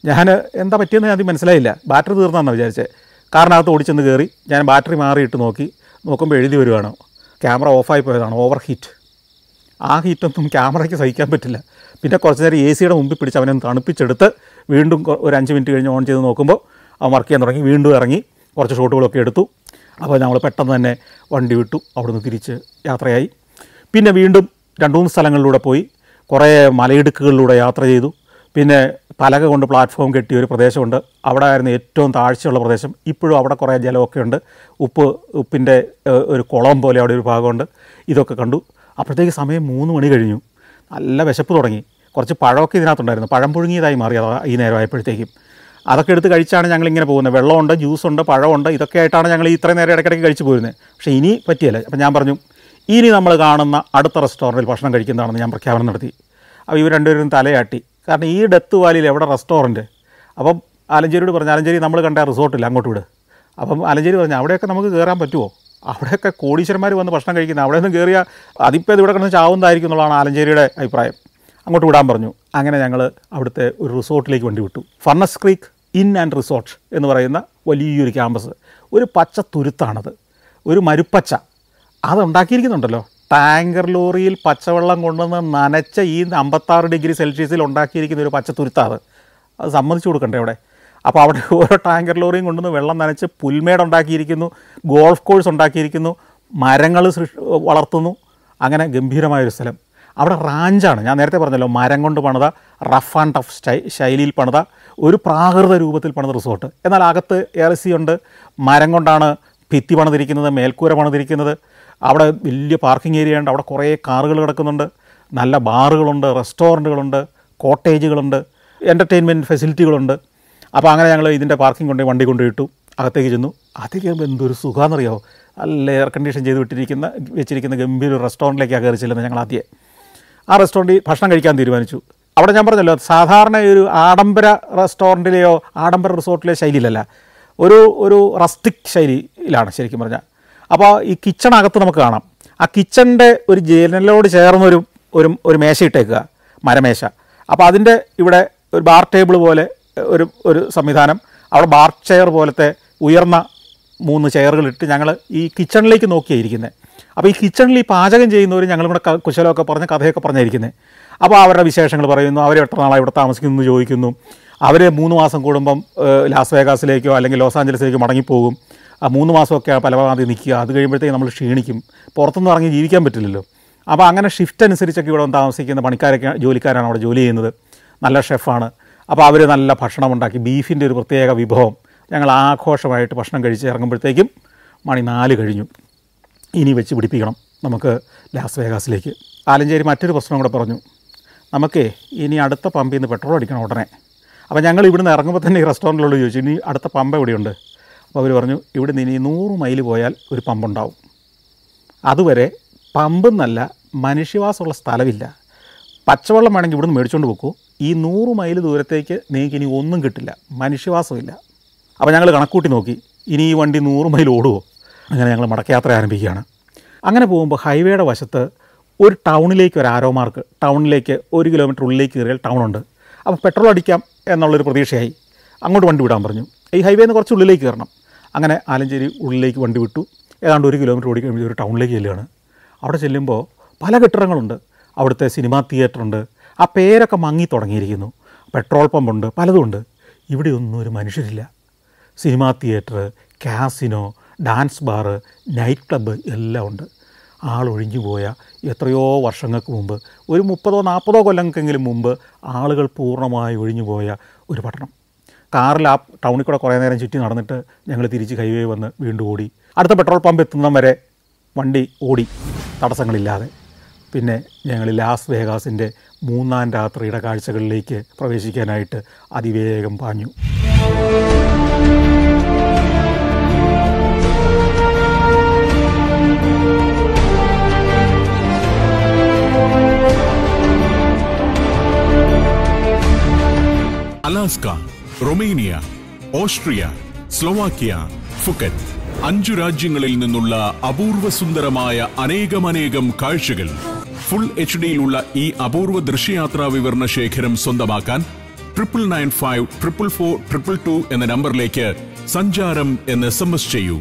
ഞാൻ എന്താ പറ്റിയെന്ന് ഞാൻ മനസ്സിലായില്ല ബാറ്ററി തീർന്നാണെന്ന് വിചാരിച്ചത് അകത്ത് ഓടിച്ചെന്ന് കയറി ഞാൻ ബാറ്ററി മാറിയിട്ട് നോക്കി നോക്കുമ്പോൾ എഴുതി വരുവാണ് ക്യാമറ ഓഫായി പോയതാണ് ഓവർ ഹീറ്റ് ആ ഹീറ്റൊന്നും ക്യാമറയ്ക്ക് സഹിക്കാൻ പറ്റില്ല പിന്നെ കുറച്ച് നേരം എ സിയുടെ മുമ്പിൽ പിടിച്ച് അവനെ തണുപ്പിച്ചെടുത്ത് വീണ്ടും ഒരു അഞ്ച് മിനിറ്റ് കഴിഞ്ഞ് ഓൺ ചെയ്ത് നോക്കുമ്പോൾ അവൻ വർക്ക് ചെയ്യാൻ തുടങ്ങി വീണ്ടും ഇറങ്ങി കുറച്ച് ഷോട്ടുകളൊക്കെ എടുത്തു അപ്പോൾ നമ്മൾ പെട്ടെന്ന് തന്നെ വണ്ടി വിട്ടു അവിടുന്ന് തിരിച്ച് യാത്രയായി പിന്നെ വീണ്ടും രണ്ട് മൂന്ന് സ്ഥലങ്ങളിലൂടെ പോയി കുറേ മലയിടുക്കുകളിലൂടെ യാത്ര ചെയ്തു പിന്നെ പലക കൊണ്ട് പ്ലാറ്റ്ഫോം കെട്ടിയ ഒരു പ്രദേശമുണ്ട് അവിടെ ആയിരുന്നു ഏറ്റവും താഴ്ചയുള്ള പ്രദേശം ഇപ്പോഴും അവിടെ കുറേ ജലമൊക്കെ ഉണ്ട് ഉപ്പ് ഉപ്പിൻ്റെ ഒരു കുളം പോലെ അവിടെ ഒരു ഭാഗമുണ്ട് ഇതൊക്കെ കണ്ടു അപ്പോഴത്തേക്ക് സമയം മൂന്ന് മണി കഴിഞ്ഞു നല്ല വിശപ്പ് തുടങ്ങി കുറച്ച് പഴമൊക്കെ ഇതിനകത്തുണ്ടായിരുന്നു പഴം പുഴുങ്ങിയതായി മാറി ഈ നേരമായപ്പോഴത്തേക്കും അതൊക്കെ എടുത്ത് കഴിച്ചാണ് ഞങ്ങൾ ഇങ്ങനെ പോകുന്നത് വെള്ളമുണ്ട് ജ്യൂസുണ്ട് പഴമുണ്ട് ഇതൊക്കെ ആയിട്ടാണ് ഞങ്ങൾ ഇത്രയും നേരം ഇടയ്ക്കിടയ്ക്ക് കഴിച്ചു പോരുന്നത് പക്ഷേ ഇനി പറ്റിയല്ല അപ്പം ഞാൻ പറഞ്ഞു ഇനി നമ്മൾ കാണുന്ന അടുത്ത റെസ്റ്റോറൻറ്റിൽ ഭക്ഷണം കഴിക്കുന്നതാണെന്ന് ഞാൻ പ്രഖ്യാപനം നടത്തി അപ്പോൾ ഇവർ രണ്ടുപേരും തലയാട്ടി കാരണം ഈ ഡെത്ത് വാലിയിൽ എവിടെ റെസ്റ്റോറൻറ്റ് അപ്പം ആലഞ്ചേരിയോട് പറഞ്ഞു ആലഞ്ചേരി നമ്മൾ കണ്ട റിസോർട്ടില്ല അങ്ങോട്ട് വിട് അപ്പം ആലഞ്ചേരി പറഞ്ഞു അവിടെയൊക്കെ നമുക്ക് കയറാൻ പറ്റുമോ അവിടെയൊക്കെ കോടീശ്വരന്മാർ വന്ന് ഭക്ഷണം കഴിക്കുന്നത് അവിടെ നിന്ന് കയറിയ അതിപ്പോൾ ഇവിടെ കിടന്ന് ചാവുന്നതായിരിക്കും എന്നുള്ളതാണ് ആലഞ്ചേരിയുടെ അഭിപ്രായം അങ്ങോട്ട് വിടാൻ പറഞ്ഞു അങ്ങനെ ഞങ്ങൾ അവിടുത്തെ ഒരു റിസോർട്ടിലേക്ക് വണ്ടി വിട്ടു Furnace Creek Inn and resort എന്ന് പറയുന്ന വലിയൊരു ക്യാമ്പസ് ഒരു പച്ച തുരുത്താണത് ഒരു മരുപ്പച്ച അതുണ്ടാക്കിയിരിക്കുന്നുണ്ടല്ലോ ടാങ്കർ ലോറിയിൽ പച്ചവെള്ളം കൊണ്ടുവന്ന് നനച്ച ഈ അമ്പത്താറ് ഡിഗ്രി സെൽഷ്യസിൽ ഉണ്ടാക്കിയിരിക്കുന്ന ഒരു പച്ച തുരുത്താണ് അത് സമ്മതിച്ചു കൊടുക്കണ്ടേ അവിടെ അപ്പോൾ അവിടെ <laughs> ഓരോ ടാങ്കർ ലോറിയും കൊണ്ടുവന്ന് വെള്ളം നനച്ച് പുൽമേട് ഉണ്ടാക്കിയിരിക്കുന്നു ഗോൾഫ് കോഴ്സ് ഉണ്ടാക്കിയിരിക്കുന്നു മരങ്ങൾ സൃഷ് വളർത്തുന്നു അങ്ങനെ ഗംഭീരമായൊരു സ്ഥലം അവിടെ റാഞ്ചാണ് ഞാൻ നേരത്തെ പറഞ്ഞല്ലോ മരം കൊണ്ട് പണിത റഫ് ആൻഡ് ടഫ് സ്റ്റൈ ശൈലിയിൽ പണിത ഒരു പ്രാകൃത രൂപത്തിൽ പണിത റിസോർട്ട് എന്നാൽ അകത്ത് എൽ സി ഉണ്ട് മരം കൊണ്ടാണ് ഭിത്തി പണിതിരിക്കുന്നത് മേൽക്കൂര പണിതിരിക്കുന്നത് അവിടെ വലിയ പാർക്കിംഗ് ഏരിയ ഉണ്ട് അവിടെ കുറേ കാറുകൾ കിടക്കുന്നുണ്ട് നല്ല ബാറുകളുണ്ട് റെസ്റ്റോറൻറ്റുകളുണ്ട് കോട്ടേജുകളുണ്ട് എൻ്റർടൈൻമെൻറ്റ് ഫെസിലിറ്റികളുണ്ട് അപ്പോൾ അങ്ങനെ ഞങ്ങൾ ഇതിൻ്റെ പാർക്കിംഗ് കൊണ്ട് വണ്ടി കൊണ്ടുപോയിട്ടു അകത്തേക്ക് ചെന്നു അകത്തേക്ക് ചെല്ലുമ്പോൾ എന്തൊരു സുഖമാണെന്നറിയാമോ നല്ല എയർ കണ്ടീഷൻ ചെയ്ത് വിട്ടിരിക്കുന്ന വെച്ചിരിക്കുന്ന ഗംഭീര റെസ്റ്റോറൻറ്റിലേക്കാണ് കയറി ചെല്ലുന്നത് ഞങ്ങൾ ആദ്യം ആ റെസ്റ്റോറൻറ്റിൽ ഭക്ഷണം കഴിക്കാൻ തീരുമാനിച്ചു അവിടെ ഞാൻ പറഞ്ഞല്ലോ സാധാരണ ഒരു ആഡംബര റെസ്റ്റോറൻറ്റിലെയോ ആഡംബര റിസോർട്ടിലെയോ ശൈലിയിലല്ല ഒരു ഒരു റസ്റ്റിക് ശൈലിയിലാണ് ശരിക്കും പറഞ്ഞാൽ അപ്പോൾ ഈ കിച്ചണകത്ത് നമുക്ക് കാണാം ആ കിച്ചണിൻ്റെ ഒരു ജനലിനോട് ചേർന്നൊരു ഒരു ഒരു മേശ ഇട്ടേക്കുക മരമേശ അപ്പോൾ അതിൻ്റെ ഇവിടെ ഒരു ബാർ ടേബിൾ പോലെ ഒരു ഒരു സംവിധാനം അവിടെ ബാർ ചെയർ പോലത്തെ ഉയർന്ന മൂന്ന് ചെയറുകളിട്ട് ഞങ്ങൾ ഈ കിച്ചണിലേക്ക് നോക്കിയായിരിക്കുന്നത് അപ്പോൾ ഈ കിച്ചണിൽ ഈ പാചകം ചെയ്യുന്നവർ ഞങ്ങളിവിടെ കുശലമൊക്കെ പറഞ്ഞ് കഥയൊക്കെ പറഞ്ഞായിരിക്കുന്നത് അപ്പോൾ അവരുടെ വിശേഷങ്ങൾ പറയുന്നു അവർ എത്ര നാളാണ് ഇവിടെ താമസിക്കുന്നു ചോദിക്കുന്നു അവർ മൂന്ന് മാസം കൂടുമ്പം ലാസ് വേഗാസിലേക്കോ അല്ലെങ്കിൽ ലോസ് ആഞ്ചലസിലേക്കോ മടങ്ങിപ്പോകും ആ മൂന്ന് മാസമൊക്കെ പലവാതി നിൽക്കുക അത് കഴിയുമ്പോഴത്തേക്ക് നമ്മൾ ക്ഷീണിക്കും പുറത്തുനിന്ന് ഇറങ്ങി ജീവിക്കാൻ പറ്റില്ലല്ലോ അപ്പോൾ അങ്ങനെ ഷിഫ്റ്റ് അനുസരിച്ചൊക്കെ ഇവിടെ താമസിക്കുന്ന പണിക്കാരൊക്കെ ജോലിക്കാരാണ് അവിടെ ജോലി ചെയ്യുന്നത് നല്ല ഷെഫാണ് അപ്പോൾ അവർ നല്ല ഭക്ഷണം ഉണ്ടാക്കി ബീഫിൻ്റെ ഒരു പ്രത്യേക വിഭവം ഞങ്ങൾ ആഘോഷമായിട്ട് ഭക്ഷണം കഴിച്ച് ഇറങ്ങുമ്പോഴത്തേക്കും മണി നാല് കഴിഞ്ഞു ഇനി വെച്ച് പിടിപ്പിക്കണം നമുക്ക് ലാസ് വേഗാസിലേക്ക് ആലഞ്ചേരി മറ്റൊരു പ്രശ്നം കൂടെ പറഞ്ഞു നമുക്ക് ഇനി അടുത്ത പമ്പിൽ നിന്ന് പെട്രോൾ അടിക്കണം ഉടനെ അപ്പോൾ ഞങ്ങൾ ഇവിടുന്ന് ഇറങ്ങുമ്പോൾ തന്നെ ഈ റെസ്റ്റോറൻറ്റിലുള്ള ചോദിച്ചു ഇനി അടുത്ത പമ്പ് എവിടെയുണ്ട് അപ്പോൾ അവർ പറഞ്ഞു ഇവിടുന്ന് ഇനി നൂറ് മൈൽ പോയാൽ ഒരു പമ്പുണ്ടാവും അതുവരെ പമ്പെന്നല്ല മനുഷ്യവാസമുള്ള സ്ഥലമില്ല പച്ചവെള്ളം വേണമെങ്കിൽ ഇവിടുന്ന് മേടിച്ചുകൊണ്ട് പോക്കൂ ഈ നൂറ് മൈൽ ദൂരത്തേക്ക് നിങ്ങൾക്ക് ഇനി ഒന്നും കിട്ടില്ല മനുഷ്യവാസമില്ല അപ്പോൾ ഞങ്ങൾ കണക്കൂട്ടി നോക്കി ഇനി ഈ വണ്ടി നൂറ് മൈൽ ഓടുമോ അങ്ങനെ ഞങ്ങൾ മടക്കയാത്ര ആരംഭിക്കുകയാണ് അങ്ങനെ പോകുമ്പോൾ ഹൈവേയുടെ വശത്ത് ഒരു ടൗണിലേക്ക് ഒരു ആരോ മാർക്ക് ടൗണിലേക്ക് ഒരു കിലോമീറ്റർ ഉള്ളിലേക്ക് കയറിയാൽ ടൗണുണ്ട് അപ്പോൾ പെട്രോൾ അടിക്കാം എന്നുള്ളൊരു പ്രതീക്ഷയായി അങ്ങോട്ട് വണ്ടി വിടാൻ പറഞ്ഞു ഈ ഹൈവേ നിന്ന് കുറച്ച് ഉള്ളിലേക്ക് കയറണം അങ്ങനെ ആലഞ്ചേരി ഉള്ളിലേക്ക് വണ്ടി വിട്ടു ഏതാണ്ട് ഒരു കിലോമീറ്റർ ഓടി കഴിയുമ്പോൾ ഒരു ടൗണിലേക്ക് ചെല്ലുകയാണ് അവിടെ ചെല്ലുമ്പോൾ പല കെട്ടിടങ്ങളുണ്ട് അവിടുത്തെ സിനിമാ തിയേറ്ററുണ്ട് ആ പേരൊക്കെ മങ്ങി തുടങ്ങിയിരിക്കുന്നു പെട്രോൾ പമ്പുണ്ട് പലതുമുണ്ട് ഒന്നും ഒരു മനുഷ്യരില്ല cinema theatre casino dance bar nightclub എല്ലാം ഉണ്ട് ആളൊഴിഞ്ഞു പോയ എത്രയോ വർഷങ്ങൾക്ക് മുമ്പ് ഒരു മുപ്പതോ നാൽപ്പതോ കൊല്ലങ്ങൾക്കെങ്കിലും മുമ്പ് ആളുകൾ പൂർണ്ണമായി ഒഴിഞ്ഞു പോയ ഒരു പട്ടണം കാറിൽ ആ ടൗണിൽ കൂടെ കുറേ നേരം ചുറ്റി നടന്നിട്ട് ഞങ്ങൾ തിരിച്ച് ഹൈവേ വന്ന് വീണ്ടും ഓടി അടുത്ത പെട്രോൾ പമ്പ് എത്തുന്നതും വരെ വണ്ടി ഓടി തടസ്സങ്ങളില്ലാതെ പിന്നെ ഞങ്ങൾ ലാസ് വേഗാസിൻ്റെ മൂന്നാം രാത്രിയുടെ കാഴ്ചകളിലേക്ക് പ്രവേശിക്കാനായിട്ട് അതിവേഗം പാഞ്ഞു Alaska Romania Austria Slovakia Phuket അഞ്ചു രാജ്യങ്ങളിൽ നിന്നുള്ള അപൂർവ സുന്ദരമായ അനേകമനേകം കാഴ്ചകൾ ഫുൾ എച്ച് ഡിയിലുള്ള ഈ അപൂർവ ദൃശ്യയാത്രാ വിവരണ ശേഖരം സ്വന്തമാക്കാൻ triple nine five triple four triple two എന്ന നമ്പറിലേക്ക് സഞ്ചാരം എന്ന് എസ് എം എസ് ചെയ്യൂ